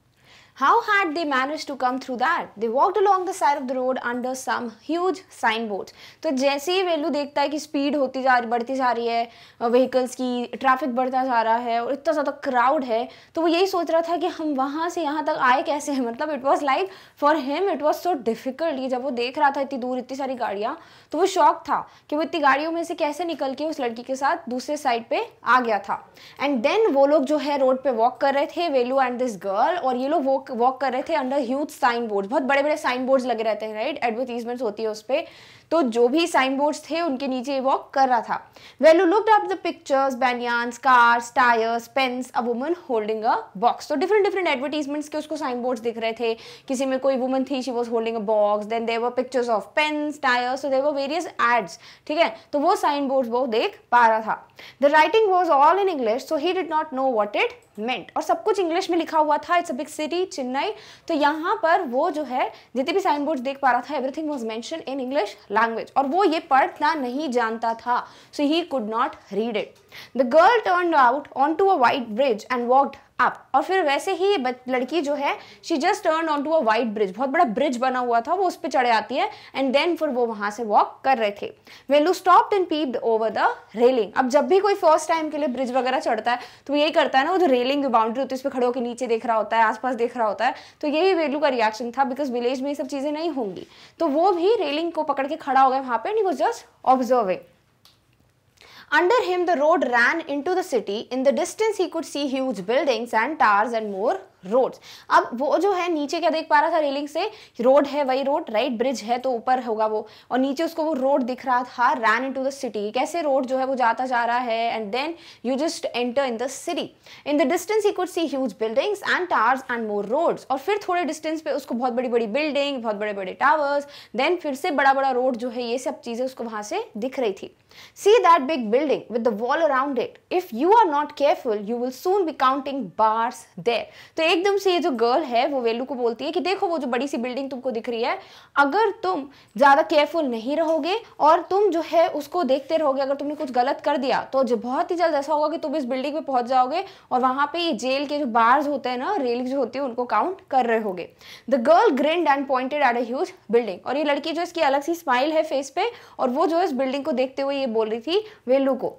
How had they managed to come through that? They walked along the side of the road under some huge signboard. तो जैसे ही वेलू देखता है कि स्पीड होती जा रही बढ़ती जा रही है व्हीकल्स की ट्रैफिक बढ़ता जा रहा है और इतना ज़्यादा क्राउड है तो वो यही सोच रहा था कि हम वहाँ से यहाँ तक आए कैसे हैं मतलब it was like for him it was so difficult जब वो देख रहा था इतनी दूर इतनी सारी गाड़ियाँ तो वो शौक था कि वो इतनी गाड़ियों में से कैसे निकल के उस लड़की के साथ दूसरे साइड पे आ गया था एंड देन वो लोग जो है रोड पे वॉक कर रहे थे वेलू एंड दिस गर्ल और ये लोग वॉक वॉक वॉक कर रहे थे अंडर ह्यूज साइन बोर्ड बहुत बड़े बड़े साइन बोर्ड्स लगे रहते हैं राइट एडवर्टीजमेंट्स होती है उस पर तो जो भी साइन बोर्ड थे उनके नीचे वॉक कर रहा था well you looked up the pictures banians cars tyres pens a woman holding a box तो डिफरेंट डिफरेंट एडवर्टीजमेंट्स के उसको साइन बोर्ड दिख रहे थे किसी में कोई वुमन थी she was holding a box then there pictures of pens tyres तो देवर वेरियस एड्स ठीक है तो वो साइन बोर्ड वो देख पा रहा था the writing was all in English so he did not know what it meant और सब कुछ इंग्लिश में लिखा हुआ था it's a big city Chennai तो यहाँ पर वो जो है जितने भी साइन बोर्ड देख पा रहा था everything was mentioned in English language और वो ये पढ़ना नहीं जानता था so he could not read it the girl turn out on to a white bridge and walked up और फिर वैसे ही लड़की जो है she just turn on to a white bridge बहुत बड़ा ब्रिज बना हुआ था वो उस पर चढ़े आती है एंड देन फिर वो वहां से वॉक कर रहे थे Velu stop and peeped over the railing अब जब भी कोई फर्स्ट टाइम के लिए ब्रिज वगैरह चढ़ता है तो यही करता है ना वो जो रेलिंग जो बाउंड्री होती है उस पर खड़े होकर नीचे देख रहा होता है आसपास देख रहा होता है तो यही वेलू का रिएक्शन था बिकॉज विलेज में ये सब चीज़ें नहीं होंगी तो वो भी रेलिंग को पकड़ के खड़ा हो गया वहां पर एंड वो just just observing Under him the road ran into the city. In the distance he could see huge buildings and towers and more road अब वो जो है नीचे क्या देख पा रहा था रेलिंग से रोड है वही रोड राइट ब्रिज है तो ऊपर होगा वो और नीचे उसको वो रोड दिख रहा था ran into the city कैसे रोड जो है वो जाता जा रहा है and then you just enter in the city in the distance he could see huge buildings and towers and more roads और फिर थोड़े डिस्टेंस पे उसको बहुत बड़ी बड़ी बिल्डिंग बहुत बड़े बड़े टावर्स देन फिर से बड़ा बड़ा रोड जो है ये सब चीज़ें उसको वहां से दिख रही थी see that big building with the wall around it if you are not careful you will soon be counting bars there तो एक एकदम से ये जो गर्ल है वो वेलू को बोलती है कि देखो वो जो बड़ी सी बिल्डिंग तुमको दिख रही है अगर तुम ज़्यादा केयरफुल नहीं रहोगे और तुम जो है उसको देखते रहोगे अगर तुमने कुछ गलत कर दिया तो जो बहुत ही जल्द ऐसा होगा कि तुम इस बिल्डिंग में पहुंच जाओगे और वहाँ पे ये जेल के जो बार्स होते हैं ना रेल जो होती है उनको काउंट कर रहे हो the girl grinned and pointed at a building और ये लड़की जो इसकी अलग सी स्माइल है फेस पे और वो जो इस बिल्डिंग को देखते हुए ये बोल रही थी वेलू को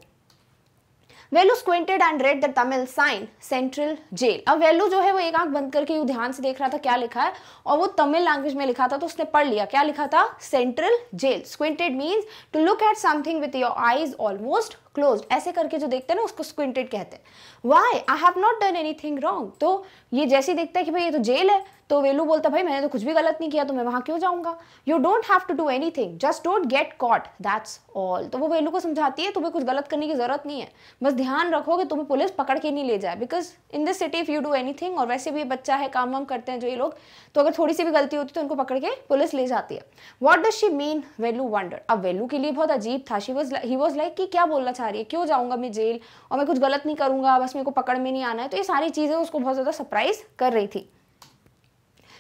Velu squinted and read the Tamil sign central jail अब वेलू जो है वो एक आंख बंद करके ध्यान से देख रहा था क्या लिखा है और वो तमिल लैंग्वेज में लिखा था तो उसने पढ़ लिया क्या लिखा था central jail squinted means to look at something with your eyes almost close ऐसे करके जो देखते हैं ना उसको स्क्विंटेड कहते हैं why I have not done anything wrong तो ये जैसे देखता है कि भाई ये तो जेल है तो वेलू बोलता भाई मैंने तो कुछ भी गलत नहीं किया तो मैं वहाँ क्यों जाऊंगा you don't have to do anything just don't get caught that's all तो वो वेलू को समझाती है तुम्हें कुछ गलत करने की ज़रूरत नहीं है बस ध्यान रखो कि तुम्हें पुलिस पकड़ के नहीं ले जाए because in this city if you do anything और वैसे भी बच्चा है काम वाम करते हैं जो ये लोग तो अगर थोड़ी सी भी गलती होती तो उनको पकड़ के पुलिस ले जाती है what does she mean Velu wonder अब वेलू के लिए बहुत अजीब था she was he was like कि क्या बोलना चाह रही है क्यों जाऊंगा मैं जेल और मैं कुछ गलत नहीं करूंगा बस मेरे को पकड़ में नहीं आना है तो ये सारी चीज़ें उसको बहुत ज़्यादा सरप्राइज कर रही थी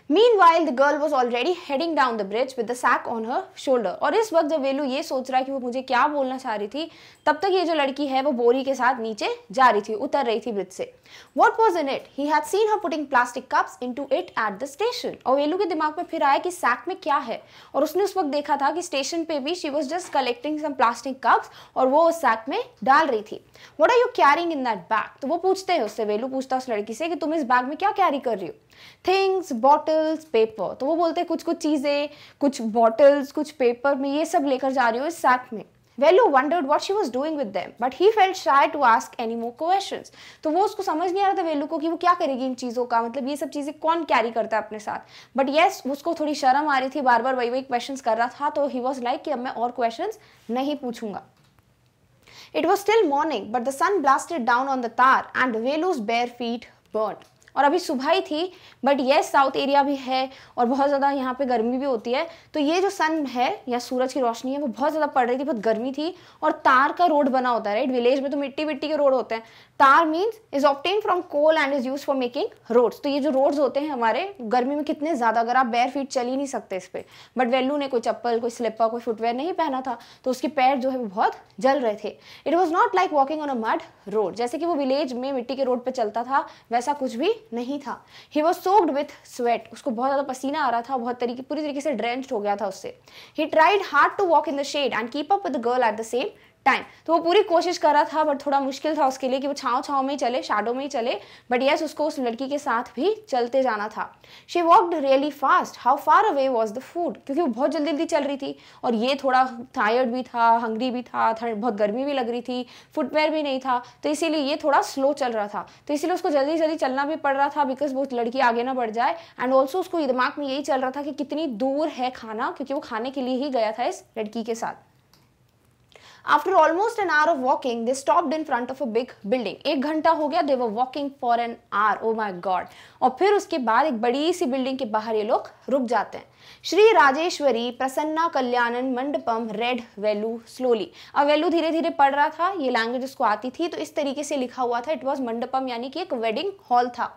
Meanwhile, the girl was already heading down the bridge with the sack on her shoulder. और इस वक्त जब वेलू ये सोच रहा है कि वो मुझे क्या बोलना चाह रही थी तब तक ये जो लड़की है वो बोरी के साथ नीचे जा रही थी उतर रही थी ब्रिज से What was in it? He had seen her putting plastic cups into it at the station. और वेलू के दिमाग में फिर आया कि सैक में क्या है और उसने उस वक्त देखा था कि स्टेशन पे भी she was just collecting some plastic cups और वो उस सैक में डाल रही थी what are you carrying in that bag तो वो पूछते हैं उससे वेलू पूछता उस लड़की से कि तुम इस बैग में क्या कैरी कर रही हो थिंग्स बॉटल्स पेपर तो वो बोलते हैं कुछ कुछ चीज़ें कुछ बॉटल्स कुछ पेपर में ये सब लेकर जा रही हो इस सैक में Velu wondered what she was doing with them but he felt shy to ask any more question तो वो उसको समझ नहीं आ रहा था वेलू को कि वो क्या करेगी इन चीज़ों का मतलब ये सब चीज़ें कौन कैरी करता है अपने साथ बट येस yes, उसको थोड़ी शर्म आ रही थी बार बार वही वही क्वेश्चन कर रहा था तो ही वॉज लाइक कि अब मैं और क्वेश्चन नहीं पूछूंगा It was still morning, but the sun blasted down on the tar and Velu's bare feet burned. और अभी सुबह ही थी बट ये साउथ एरिया भी है और बहुत ज़्यादा यहाँ पे गर्मी भी होती है तो ये जो सन है या सूरज की रोशनी है वो बहुत ज़्यादा पड़ रही थी बहुत गर्मी थी और तार का रोड बना होता है राइट विलेज में तो मिट्टी मिट्टी के रोड होते हैं tar means is obtained from coal and is used for making roads तो ये जो रोड होते हैं हमारे गर्मी में कितने ज़्यादा अगर आप बैर फीट चल ही नहीं सकते इस पर बट वेल्लू ने कोई चप्पल कोई स्लिपर कोई फुटवेयर नहीं पहना था तो उसके पैर जो है वो बहुत जल रहे थे it was not like walking on a mud road जैसे कि वो विलेज में मिट्टी के रोड पर चलता था वैसा कुछ भी नहीं था he was soaked with sweat उसको बहुत ज़्यादा पसीना आ रहा था बहुत तरीके पूरी तरीके से ड्रेंच हो गया था उससे he tried hard to walk in the shade and keep up with girl at the same time तो वो पूरी कोशिश कर रहा था बट थोड़ा मुश्किल था उसके लिए कि वो छाँव छाँव में ही चले शाडो में ही चले बट येस उसको उस लड़की के साथ भी चलते जाना था she walked really fast how far away was the food क्योंकि वो बहुत जल्दी जल्दी चल रही थी और ये थोड़ा टायर्ड भी था हंग्री भी था बहुत गर्मी भी लग रही थी फुटवेयर भी नहीं था तो इसीलिए ये थोड़ा स्लो चल रहा था तो इसीलिए उसको जल्दी जल्दी चलना भी पड़ रहा था बिकॉज वो लड़की आगे ना बढ़ जाए एंड ऑल्सो उसको दिमाग में यही चल रहा था कि कितनी दूर है खाना क्योंकि वो खाने के लिए ही गया था इस लड़की के साथ After almost an hour of walking, they stopped in front of a big building. एक घंटा हो they were walking for an hour. Oh my God. और फिर उसके बाद एक बड़ी सी बिल्डिंग के बाहर ये लोग रुक जाते हैं श्री राजेश्वरी प्रसन्ना कल्याणन मंडपम रेड वेलू स्लोली अब वेलू धीरे धीरे पढ़ रहा था ये लैंग्वेज उसको आती थी तो इस तरीके से लिखा हुआ था इट वॉज मंडपम यानी कि एक वेडिंग हॉल था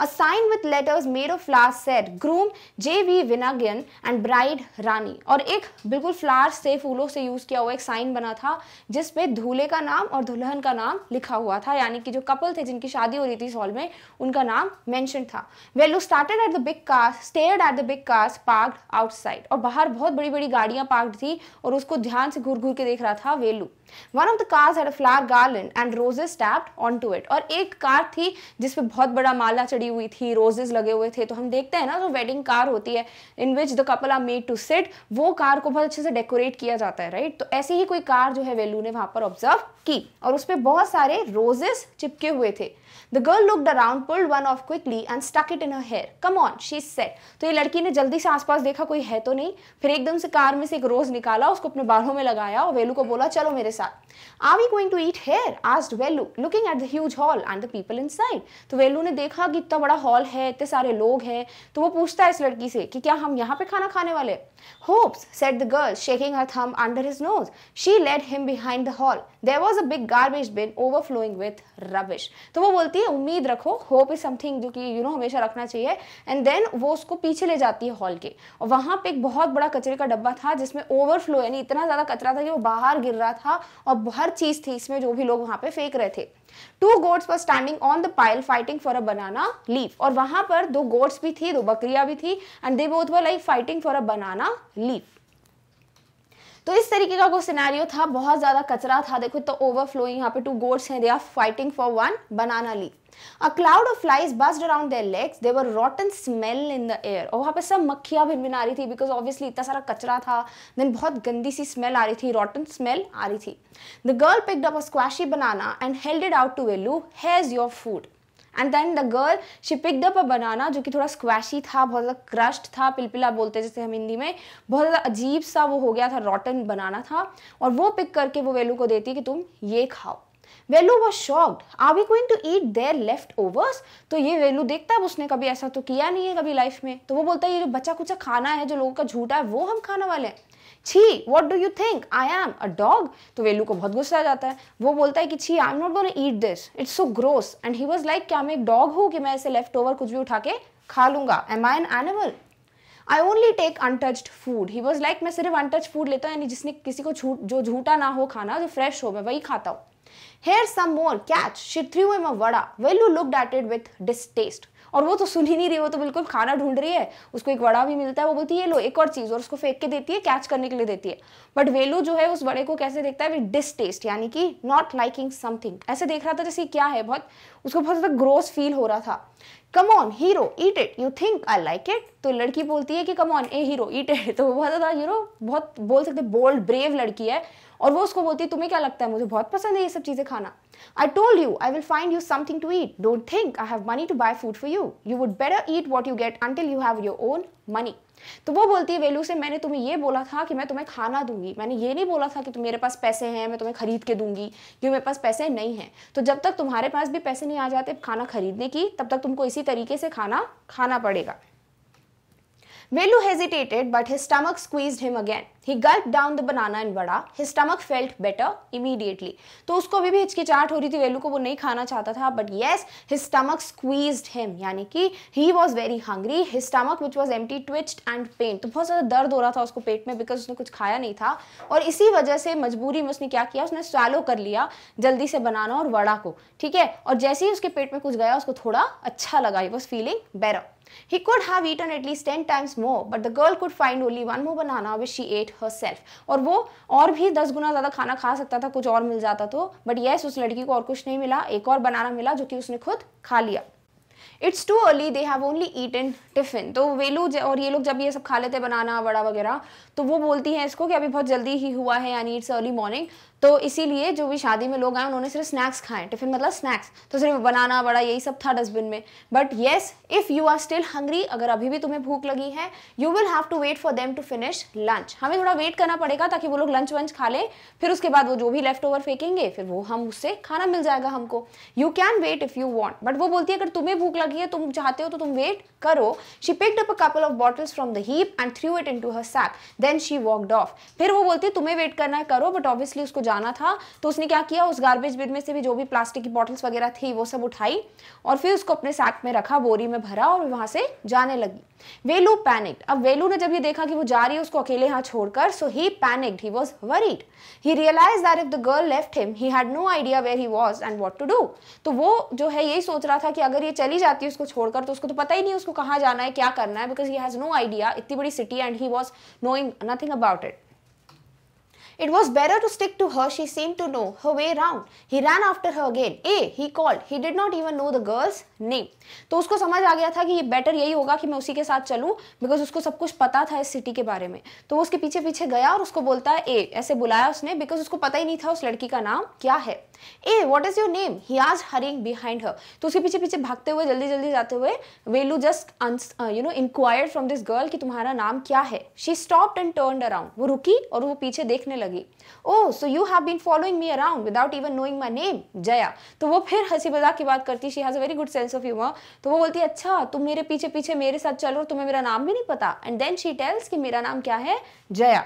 a sign with letters made of flower said groom J V Vinagan and bride Rani और एक बिल्कुल फ्लार से फूलों से यूज किया हुआ एक साइन बना था जिसपे धूले का नाम और दुल्हन का नाम लिखा हुआ था यानी कि जो कपल थे जिनकी शादी हो रही थी इस हॉल में उनका नाम मैंशन क्वेश्चन था Velu started at the big car stared at the big car parked outside और बाहर बहुत बड़ी बड़ी गाड़ियां पार्क थी और उसको ध्यान से घूर घूर के देख रहा था Velu one of the cars had a flower garland and roses taped on to it और एक कार थी जिसपे बहुत बड़ा माला चढ़ी हुई थी रोजेस लगे हुए थे तो हम देखते हैं ना जो वेडिंग कार होती है in which the couple are made to sit वो कार को बहुत अच्छे से डेकोरेट किया जाता है राइट तो ऐसी ही कोई कार जो है वेलू ने वहां पर ऑब्जर्व की और उस पर बहुत सारे रोजेस चिपके हुए थे The girl looked around, pulled one off quickly and stuck it in her hair. Come on, she said. तो ये लड़की ने जल्दी से आसपास देखा कोई है तो नहीं फिर एकदम से कार में से एक रोज निकाला उसको अपने बालों में लगाया और वेलू को बोला चलो मेरे साथ are we going to eat here asked Velu looking at the huge hall and the people inside तो वेलू ने देखा कि इतना बड़ा हॉल है इतने सारे लोग हैं तो वो पूछता है इस लड़की से कि क्या हम यहाँ पे खाना खाने वाले Hopes, said the girl, shaking her thumb under his nose. She led him behind the hall. There was a big garbage bin overflowing with rubbish तो वो बोलती है उम्मीद रखो होप इज समथिंग जो कि यू you नो know, हमेशा रखना चाहिए एंड देन वो उसको पीछे ले जाती है हॉल के और वहाँ पे एक बहुत बड़ा कचरे का डब्बा था जिसमें ओवरफ्लो यानी इतना ज़्यादा कचरा था कि वो बाहर गिर रहा था और हर चीज़ थी इसमें जो भी लोग वहाँ पे फेंक रहे थे टू गोड्स पर standing on the pile fighting for a banana leaf और वहां पर दो गोड्स भी थी दो बकरिया भी थी and they both were like fighting for a banana leaf तो इस तरीके का कोई सिनेरियो था बहुत ज़्यादा कचरा था देखो तो ओवरफ्लोइंग यहाँ पे टू गोड्स हैं they are fighting for one banana leaf a cloud of flies buzzed around their legs they were rotten smell in the air और वहाँ पे सब मक्खियाँ भिन आ रही थी बिकॉज ऑब्वियसली इतना सारा कचरा था देन बहुत गंदी सी स्मेल आ रही थी रॉटन स्मेल आ रही थी the girl picked up a squashy banana and held it out to Velu here's your food and then the girl she pick up a banana जो कि थोड़ा स्क्वैशी था बहुत ज़्यादा क्रश्ड था पिलपिला बोलते जैसे हम हिंदी में बहुत ज़्यादा अजीब सा वो हो गया था रॉटन बनाना था और वो पिक करके वो वेलू को देती कि तुम ये खाओ Velu was shocked are we going to eat their leftovers तो ये वेलू देखता है उसने कभी ऐसा तो किया नहीं है कभी लाइफ में तो वो बोलता है ये जो बच्चा कुछ खाना है जो लोगों का झूठा है वो हम खाने वाले हैं छी what do you think I am a dog तो वेलू को बहुत गुस्सा आ जाता है वो बोलता है कि छी I am not gonna eat this it's so gross and he was like क्या मैं एक डॉग हूँ कि मैं ऐसे लेफ्ट ओवर कुछ भी उठा के खा लूंगा am I an animal I only take untouched food he was like मैं सिर्फ अनटच फूड लेता हूँ यानी जिसने किसी को छूट जो झूठा ना हो खाना जो फ्रेश हो मैं वही खाता हूँ here some more catch she threw हुए vada Velu look that it with distaste और वो तो सुन ही नहीं रही वो तो बिल्कुल खाना ढूंढ रही है उसको एक बड़ा भी मिलता है वो बोलती है लो एक और चीज़ और उसको फेंक के देती है कैच करने के लिए देती है बट वेलू जो है उस बड़े को कैसे देखता है विद डिस्टेस्ट यानी कि नॉट लाइकिंग समथिंग ऐसे देख रहा था जैसे क्या है बहुत उसको बहुत ज़्यादा ग्रोस फील हो रहा था come on hero eat it you think I like it तो लड़की बोलती है कि come on a hero eat it तो बहुत ज़्यादा हीरो बहुत बोल सकते बोल्ड ब्रेव लड़की है और वो उसको बोलती है तुम्हें क्या लगता है मुझे बहुत पसंद है ये सब चीज़ें खाना I told you I will find you something to eat don't think I have money to buy food for you you would better eat what you get until you have your own money तो वो बोलती है वेलू से मैंने तुम्हें ये बोला था कि मैं तुम्हें खाना दूंगी मैंने ये नहीं बोला था कि तुम मेरे पास पैसे हैं मैं तुम्हें खरीद के दूंगी क्योंकि मेरे पास पैसे नहीं हैं तो जब तक तुम्हारे पास भी पैसे नहीं आ जाते खाना खरीदने की तब तक तुमको इसी तरीके से खाना खाना पड़ेगा Velu hesitated, but his stomach squeezed him again. He gulped down the banana and vada. His stomach felt better immediately. तो उसको अभी भी हिचकिचाहट हो रही थी वेलू को वो नहीं खाना चाहता था but yes his stomach squeezed him यानी कि he was very hungry his stomach which was empty twitched and pain तो बहुत ज़्यादा दर्द हो रहा था उसको पेट में बिकॉज उसने कुछ खाया नहीं था और इसी वजह से मजबूरी में उसने क्या किया उसने स्वालो कर लिया जल्दी से बनाना और वड़ा को ठीक है और जैसे ही उसके पेट में कुछ गया उसको थोड़ा अच्छा लगा he was feeling better He could have eaten at least 10 times more, but the girl could find only one more banana which she ate herself. और वो और भी 10 गुना ज़्यादा खाना खा सकता था कुछ और मिल जाता तो बट येस उस लड़की को और कुछ नहीं मिला एक और बनाना मिला जो कि उसने खुद खा लिया it's too early they have only eaten tiffin तो वेलू और ये लोग जब ये सब खा लेते बनाना वड़ा वगैरह तो वो बोलती हैं इसको कि अभी बहुत जल्दी ही हुआ है यानी इट्स अर्ली मॉर्निंग तो इसीलिए जो भी शादी में लोग आए उन्होंने सिर्फ स्नैक्स खाए टिफिन मतलब स्नैक्स तो सिर्फ बनाना बड़ा यही सब था डस्टबिन में but yes if you are still hungry अगर अभी भी तुम्हें भूख लगी है you will have to wait for them to finish lunch हमें थोड़ा वेट करना पड़ेगा ताकि वो लोग लंच वंच खा लें फिर उसके बाद वो जो भी लेफ्ट ओवर फेंकेंगे फिर वो हम उससे खाना मिल जाएगा हमको you can wait if you want but वो बोलती है अगर तुम्हें भूख लगी है तुम चाहते हो तो तुम वेट करो she picked up a couple of bottles from the heap and threw it into her sack then she walked off फिर वो बोलती है तुम्हें वेट करना है करो बट ऑब्वियसली उसको जाना था तो उसने क्या किया उस गार्बेज बिन में से भी जो भी प्लास्टिक की बॉटल्स वगैरह थी वो सब उठाई और फिर उसको अपने सैक में रखा बोरी में भरा और वहां से जाने लगी वेलू पैनिक अब वेलू ने जब ये देखा कि वो जा रही है उसको अकेले यहाँ छोड़कर so he panicked he was worried he realise that if the girl left him he had no idea where he was and what to do तो वो जो है यही सोच रहा था कि अगर ये चली जाती है उसको छोड़कर तो उसको तो पता ही नहीं उसको कहाँ जाना है क्या करना है because he has no idea इतनी बड़ी city and he was knowing nothing about it It was better to stick to her, she seemed to know her way round. He ran after her again. Eh, he called. He did not even know the girl's name. तो उसको समझ आ गया था कि ये बेटर यही होगा कि मैं उसी के साथ चलूँ बिकॉज उसको सब कुछ पता था इस सिटी के बारे में तो वो उसके पीछे पीछे गया और उसको बोलता है ए ऐसे बुलाया उसने बिकॉज उसको पता ही नहीं था उस लड़की का नाम क्या है uh what is your name he आज हरिंग बिहाइंड हर तो उसके पीछे पीछे भागते हुए जल्दी जल्दी जाते हुए Velu just you know inquire from this girl कि तुम्हारा नाम क्या है she stop and turn around वो रुकी और वो पीछे देखने लगी oh so you have been following me around without even knowing my name Jaya तो वो फिर हंसी मजाक की बात करती she has a very good sense of humour तो वो बोलती है अच्छा तुम मेरे पीछे पीछे मेरे साथ चलो तुम्हें मेरा नाम भी नहीं पता एंड देन शी टेल्स कि मेरा नाम क्या है Jaya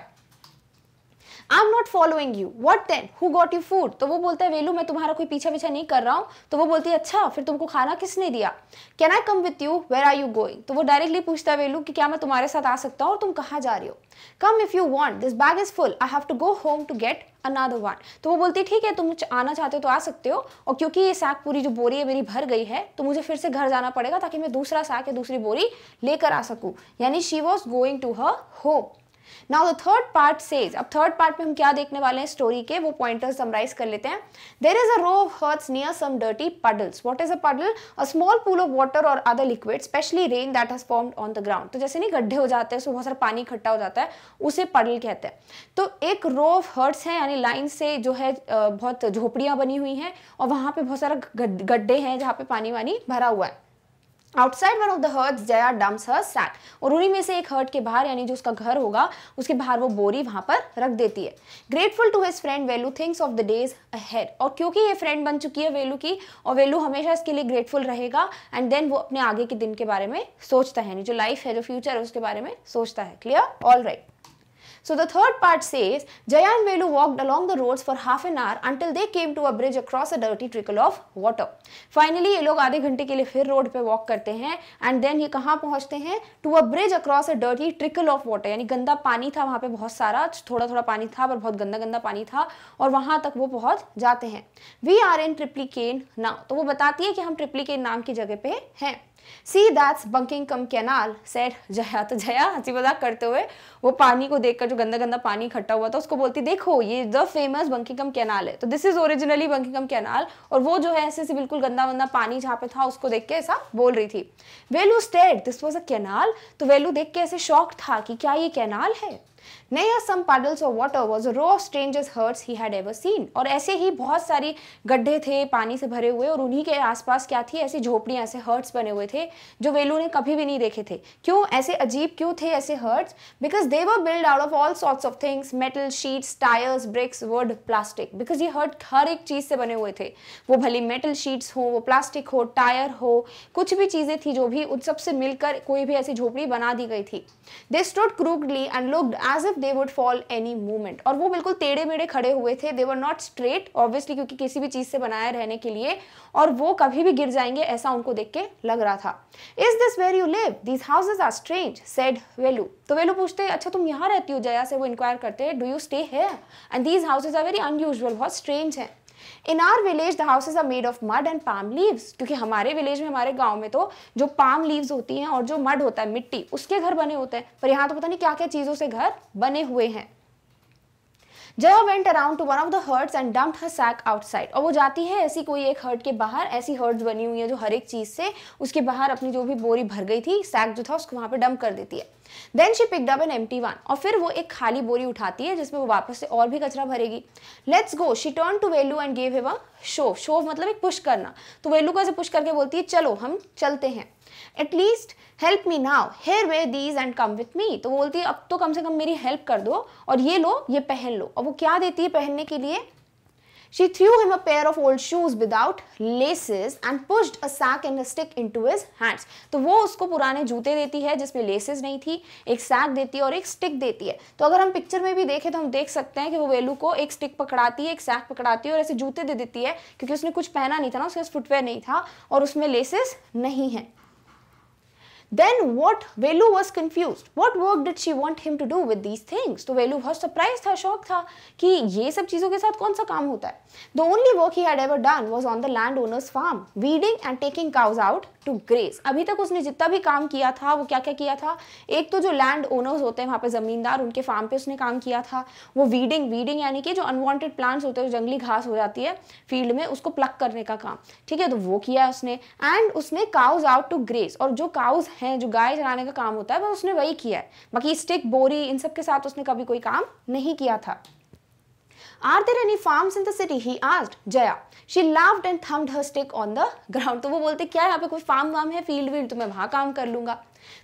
I am not following you but then who got you food तो वो बोलता है वेलू मैं तुम्हारा कोई पीछा पीछा नहीं कर रहा हूँ तो वो बोलती है अच्छा फिर तुमको खाना किसने दिया can I come with you where are you going तो वो डायरेक्टली पूछता है वेलू कि क्या मैं तुम्हारे साथ आ सकता हूँ और तुम कहाँ जा रहे हो come if you want this bag is full I have to go home to get another one तो वो बोलती है ठीक है तुम आना चाहते हो तो आ सकते हो और क्योंकि ये सैक पूरी जो बोरी है मेरी भर गई है तो मुझे फिर से घर जाना पड़ेगा ताकि मैं दूसरा सैक या दूसरी बोरी लेकर आ सकूँ यानी she was going to her home now the third part says अब थर्ड पार्ट में हम क्या देखने वाले हैं स्टोरी के वो पॉइंटर्स समराइज कर लेते हैं there is a row of huts near some dirty puddles what is a puddle a small pool of water और other liquid specially rain that has formed on the ground तो जैसे नहीं गड्ढे हो जाते हैं सो बहुत सारा पानी इकट्ठा हो जाता है उसे पडल कहते हैं तो एक रो ऑफ हर्ट्स है यानी लाइन से जो है बहुत झोपड़ियाँ बनी हुई हैं और वहाँ पर बहुत सारा गड्ढे हैं जहाँ पे पानी वानी भरा हुआ है outside one of the hut Jaya dumps her sack और उन्हीं में से एक हर्ट के बाहर यानी जो उसका घर होगा उसके बाहर वो बोरी वहां पर रख देती है grateful to his friend Velu thinks of the days ahead और क्योंकि ये फ्रेंड बन चुकी है वेलू की और वेलू हमेशा इसके लिए ग्रेटफुल रहेगा एंड देन वो अपने आगे के दिन के बारे में सोचता है यानी जो लाइफ है जो फ्यूचर है उसके बारे में सोचता है clear all right So the third part says Jaya and Velu walked along the roads for half an hour until they came to a bridge across a dirty trickle of water. Finally ये लोग आधे घंटे के लिए फिर रोड पे वॉक करते हैं एंड देन ये कहाँ पहुँचते हैं to a bridge across a dirty trickle of water यानी गंदा पानी था वहाँ पे बहुत सारा थोड़ा थोड़ा पानी था पर बहुत गंदा गंदा पानी था और वहाँ तक वो पहुँच जाते हैं we are in Triplicane now तो वो बताती है कि हम ट्रिप्लीकेन नाम की जगह पे हैं see that's Buckingham canal said Jaya तो जया हंसी मजाक करते हुए वो पानी को देखकर जो गंदा गंदा पानी इकट्ठा हुआ था उसको बोलती देखो ये the famous Buckingham canal है तो this is originally Buckingham canal और वो जो है ऐसे ऐसे बिल्कुल गंदा गंदा पानी जहाँ पे था उसको देख के ऐसा बोल रही थी Velu stared this was a canal तो वेलू देख के ऐसे शॉक था कि क्या ये कैनाल है नया some puddles of water was row of strangest huts he had ever seen और ऐसे ही बहुत सारी गड्ढे थे पानी से भरे हुए और उन्हीं के आसपास क्या थी ऐसी झोपड़ियाँ ऐसे हर्ट्स बने हुए थे जो वेलू ने कभी भी नहीं देखे थे क्यों ऐसे अजीब क्यों थे ऐसे huts because they were build out of all sorts of things metal sheets tyres bricks wood plastic because ये हर्ट हर एक चीज़ से बने हुए थे वो भली मेटल शीट्स हो वो प्लास्टिक हो टायर हो कुछ भी चीज़ें थी जो भी उन सबसे मिलकर कोई भी ऐसी झोपड़ी बना दी गई थी they stood crookedly and looked as if they would fall any movement और वो बिल्कुल टेढ़े मेढ़े खड़े हुए थे they were not straight obviously क्योंकि किसी भी चीज़ से बनाए रहने के लिए और वो कभी भी गिर जाएंगे ऐसा उनको देख के लग रहा था is this where you live these houses are strange said Velu तो वेलू पूछते अच्छा तुम यहाँ रहती हो जया से वो इंक्वायर करते हैं do you stay here and these houses are very unusual बहुत स्ट्रेंज हैं in our village the houses are made of mud and palm leaves क्योंकि हमारे विलेज में हमारे गाँव में तो जो पाम लीव्स होती हैं और जो मड होता है मिट्टी उसके घर बने होते हैं पर यहाँ तो पता नहीं क्या क्या चीज़ों से घर बने हुए हैं Jaya went around to one of the huts and dump her sack outside और वो जाती है ऐसी कोई एक हर्ट के बाहर ऐसी हर्ट्स बनी हुई है जो हर एक चीज़ से उसके बाहर अपनी जो भी बोरी भर गई थी सैक जो था उसको वहां पर डम्प कर देती है then she picked up an एम वन और फिर वो एक खाली बोरी उठाती है जिसमें वो वापस से और भी कचरा भरेगी let's go she turn to Velu and gave him a shove shove मतलब एक पुश करना तो वेलू को ऐसे पुश करके बोलती है चलो हम चलते हैं at least help me now here weigh these and come with me तो बोलती है अब तो कम से कम मेरी हेल्प कर दो और ये लो ये पहन लो और वो क्या देती है पहनने के लिए She threw him a pair of old shoes without laces and pushed a sack and a stick into his hands. तो वो उसको पुराने जूते देती है जिसमें लेसेस नहीं थी एक सैक देती है और एक स्टिक देती है तो अगर हम पिक्चर में भी देखें तो हम देख सकते हैं कि वो वेलू को एक स्टिक पकड़ाती है एक सैक पकड़ाती है और ऐसे जूते दे देती है क्योंकि उसने कुछ पहना नहीं था ना उसके फुटवेयर नहीं था और उसमें लेसेस नहीं है Then what Velu was confused. What work did she want him to do with these things? So Velu was surprised was shocked, था कि ये The only work he had ever done was on the landowner's farm, weeding and taking cows out to graze अभी तक उसने जितना भी काम किया था वो क्या क्या किया था एक तो जो लैंड ओनर्स होते हैं वहाँ पे ज़मींदार उनके फार्म पे उसने काम किया था वो वीडिंग वीडिंग यानी कि जो अनवांटेड प्लांट्स होते हैं जो जंगली घास हो जाती है फील्ड में उसको प्लक करने का काम ठीक है तो वो किया उसने एंड उसने काउज आउट टू ग्रेस और जो काउज हैं जो गाय चलाने का काम होता है बस उसने वही किया है बाकी स्टिक बोरी इन सब के साथ उसने कभी कोई काम नहीं किया था are there any farm in the city he asked Jaya she laughed and thumped her stick on the ground तो वो बोलते क्या यहाँ पे कोई फार्म वार्म है फील्ड वील्ड तो मैं वहां काम कर लूंगा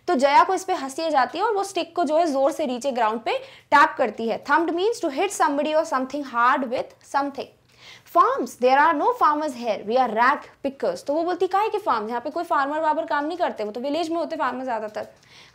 तो जया को इस पे हंसी जाती है और वो स्टिक को जो है जोर से नीचे ग्राउंड पे टैप करती है thumped means to hit somebody और something hard with something farms there are no farmers here we are rag pickers तो वो बोलती का है कि फार्म यहाँ पे कोई फार्मर वार्मर काम नहीं करते वो तो विलेज में होते फार्मर ज़्यादातर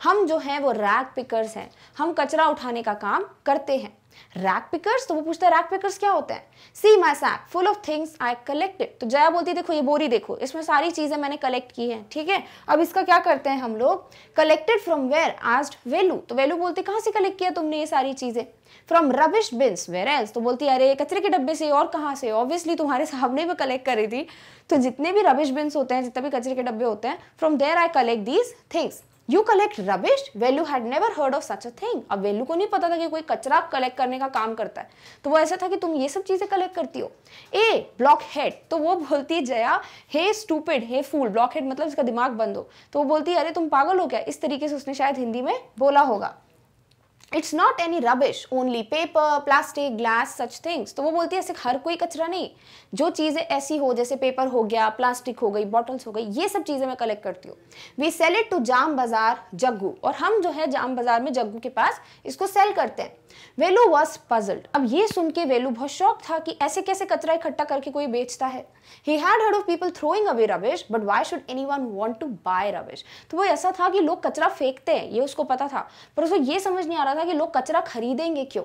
हम जो हैं वो रैक पिकर्स हैं हम कचरा उठाने का काम करते हैं रैक पिकर्स तो वो पूछता है रैक पिकर्स क्या होते हैं see my sack full of things I collected तो जया बोलती है देखो ये बोरी देखो इसमें सारी चीज़ें मैंने कलेक्ट की है ठीक है अब इसका क्या करते हैं हम लोग collected from where asked Velu तो वेलू बोलते कहाँ से कलेक्ट किया तुमने ये सारी चीज़ें from rubbish bins where else तो बोलती है अरे कचरे के डब्बे से और कहाँ से ऑब्वियसली तुम्हारे सामने भी कलेक्ट करी थी तो जितने भी रबिश बिन्स होते हैं जितने भी कचरे के डब्बे होते हैं from there I collect these things you collect rubbish Velu had never heard of such a thing अब वेल्यू को नहीं पता था कि कोई कचरा कलेक्ट करने का काम करता है तो वो ऐसा था कि तुम ये सब चीज़ें कलेक्ट करती हो ए ब्लॉक हेड तो वो बोलती है Jaya hey stupid hey fool blockhead मतलब इसका दिमाग बंद हो तो वो बोलती है अरे तुम पागल हो क्या इस तरीके से उसने शायद हिंदी में बोला होगा it's not any rubbish only paper plastic glass such things तो वो बोलती है ऐसे हर कोई कचरा नहीं जो चीज़ें ऐसी हो जैसे पेपर हो गया प्लास्टिक हो गई बॉटल्स हो गई ये सब चीज़ें मैं कलेक्ट करती हूँ we sell it to Jam Bazaar Jaggu और हम जो है जाम बाज़ार में जग्गू के पास इसको सेल करते हैं वेलू वॉज पजल्ड अब ये सुन के वेलू बहुत शौक था कि ऐसे कैसे कचरा इकट्ठा करके कोई बेचता है he had heard of people throwing away rubbish but why should anyone want to buy rubbish तो वो ऐसा था कि लोग कचरा फेंकते हैं ये उसको पता था पर उसको ये समझ नहीं आ रहा था कि लोग कचरा खरीदेंगे क्यों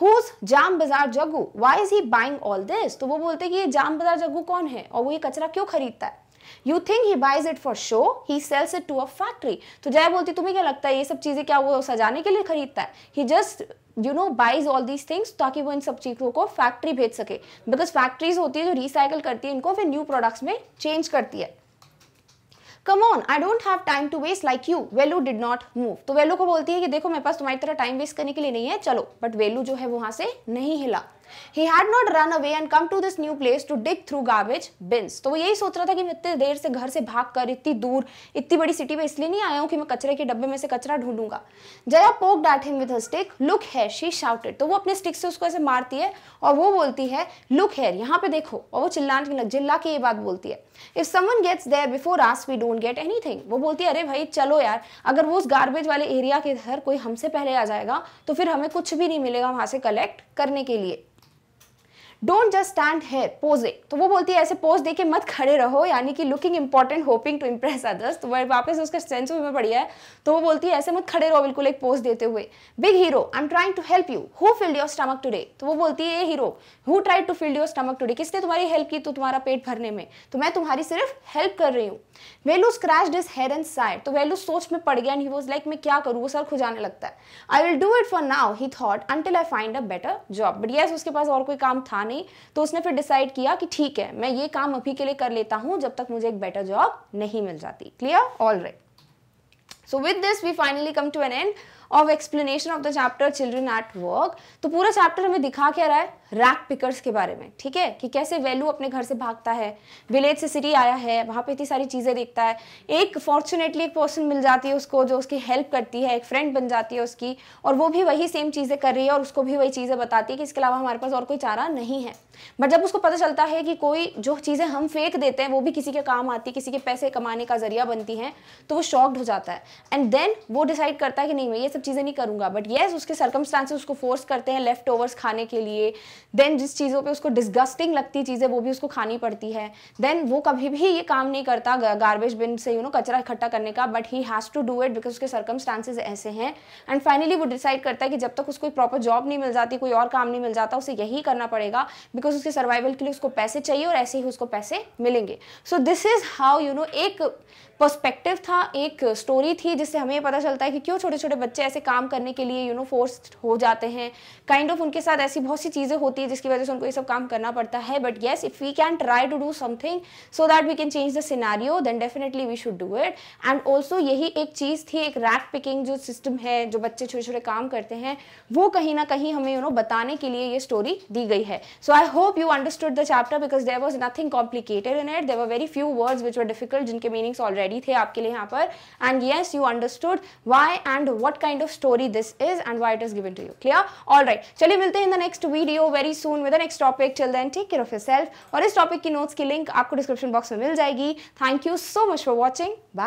who's Jam Bazaar Jaggu why is he buying all this तो वो बोलते कि ये जाम बाजार जग्गू कौन है और वो ये कचरा क्यों खरीदता है you think he buys it for show he sells it to a factory तो जया बोलती तुम्हें क्या लगता है ये सब चीजें क्या वो सजाने के लिए खरीदता है he just you know buys all these things ताकि वो इन सब चीज़ों को फैक्ट्री भेज सके बिकॉज फैक्ट्रीज होती है जो रिसाइकल करती है इनको फिर न्यू प्रोडक्ट्स में चेंज करती है come on I don't have time to waste like you Velu did not move तो वेलू को बोलती है कि देखो मेरे पास तुम्हारी तरह टाइम वेस्ट करने के लिए नहीं है चलो बट वेलू जो है वहां से नहीं हिला he had not run away and come to this new place to dig through garbage bins तो वो यही सोच रहा था कि मैं इतने देर से घर से भाग कर इतनी दूर इतनी बड़ी सिटी में इसलिए नहीं आया हूँ कि मैं कचरे के डब्बे में से कचरा ढूंढूंगा Jaya poked at him with her stick look here she shouted तो वो अपने स्टिक से उसको ऐसे मारती है और वो बोलती है लुक हेयर यहाँ पे देखो और वो चिल्लाने लग चिल्ला के ये बात बोलती है if someone gets there before us we don't get anything वो बोलती है अरे भाई चलो यार अगर वो उस गार्बेज वाले एरिया के इधर कोई हमसे पहले आ जाएगा तो फिर हमें कुछ भी नहीं मिलेगा वहां से कलेक्ट करने के लिए don't just stand here pose दे तो वो बोलती है ऐसे पोज दे के मत खड़े रहो यानी कि looking important hoping to impress others तो वापस उसका सेंस ऑफ ह्यूमर बढ़िया है तो वो बोलती है ऐसे मत खड़े रहो बिल्कुल एक पोज देते हुए big hero I am trying to help you who filled your stomach today तो वो बोलती है hero who tried to filled your stomach today किसने तुम्हारी हेल्प की तो तुम्हारा पेट भरने में तो मैं तुम्हारी सिर्फ हेल्प कर रही हूँ Velu scratched his head and sighed तो वेलू सोच में पड़ गया एंड ही वॉज लाइक मैं क्या करूँ वो सर खुजाने लगता है I will do it for now he thought until I find a better job but yes उसके पास और कोई काम था नहीं नहीं तो उसने फिर डिसाइड किया कि ठीक है मैं ये काम अभी के लिए कर लेता हूं जब तक मुझे एक बेटर जॉब नहीं मिल जाती clear all right so with this we finally come to an end of explanation of the chapter children at work तो पूरा चैप्टर हमें दिखा क्या रहा है रैक पिकर्स के बारे में ठीक है कि कैसे वैल्यू अपने घर से भागता है विलेज से सिटी आया है वहाँ पे इतनी सारी चीज़ें देखता है एक फॉर्चुनेटली एक पर्सन मिल जाती है उसको जो उसकी हेल्प करती है एक फ्रेंड बन जाती है उसकी और वो भी वही सेम चीज़ें कर रही है और उसको भी वही चीज़ें बताती है कि इसके अलावा हमारे पास और कोई चारा नहीं है बट जब उसको पता चलता है कि कोई जो चीज़ें हम फेंक देते हैं वो भी किसी के काम आती है किसी के पैसे कमाने का जरिया बनती हैं तो वो शॉक्ड हो जाता है एंड देन वो डिसाइड करता है कि नहीं मैं ये सब चीज़ें नहीं करूँगा बट येस उसके सर्कमस्टांसेस उसको फोर्स करते हैं लेफ्ट ओवर्स खाने के लिए देन जिस चीज़ों पे उसको डिस्गस्टिंग लगती चीज़ें वो भी उसको खानी पड़ती है देन वो कभी भी ये काम नहीं करता गार्बेज बिन से यू नो कचरा इकट्ठा करने का but he has to do it because उसके सर्कमस्टांसेज ऐसे हैं एंड फाइनली वो डिसाइड करता है कि जब तक उसको प्रॉपर जॉब नहीं मिल जाती कोई और काम नहीं मिल जाता उसे यही करना पड़ेगा बिकॉज उसके सर्वाइवल के लिए उसको पैसे चाहिए और ऐसे ही उसको पैसे मिलेंगे so this is how you know एक पर्सपेक्टिव था एक स्टोरी थी जिससे हमें पता चलता है कि क्यों छोटे छोटे बच्चे ऐसे काम करने के लिए यू नो फोर्स हो जाते हैं काइंड kind ऑफ of उनके साथ ऐसी बहुत सी चीज़ें होती है जिसकी वजह से उनको ये सब काम करना पड़ता है but yes if we can try to do something so that we can change the scenario then definitely we should do it and also यही एक चीज़ थी एक रैक पिकिंग जो सिस्टम है जो बच्चे छोटे छोटे काम करते हैं वो कहीं ना कहीं हमें यू you नो know, बताने के लिए ये स्टोरी दी गई है so I hope you understood the chapter because there was nothing complicated in it there very few words which were difficult जिनके मीनिंग्स ऑलरेडी रेडी थे आपके लिए यहाँ पर and yes you understood why and what kind of story this is and why it is given to you clear all right चलिए मिलते हैं in the next video very soon with next topic till then take care of yourself और इस टॉपिक की नोट्स की लिंक आपको डिस्क्रिप्शन बॉक्स में मिल जाएगी thank you so much for watching bye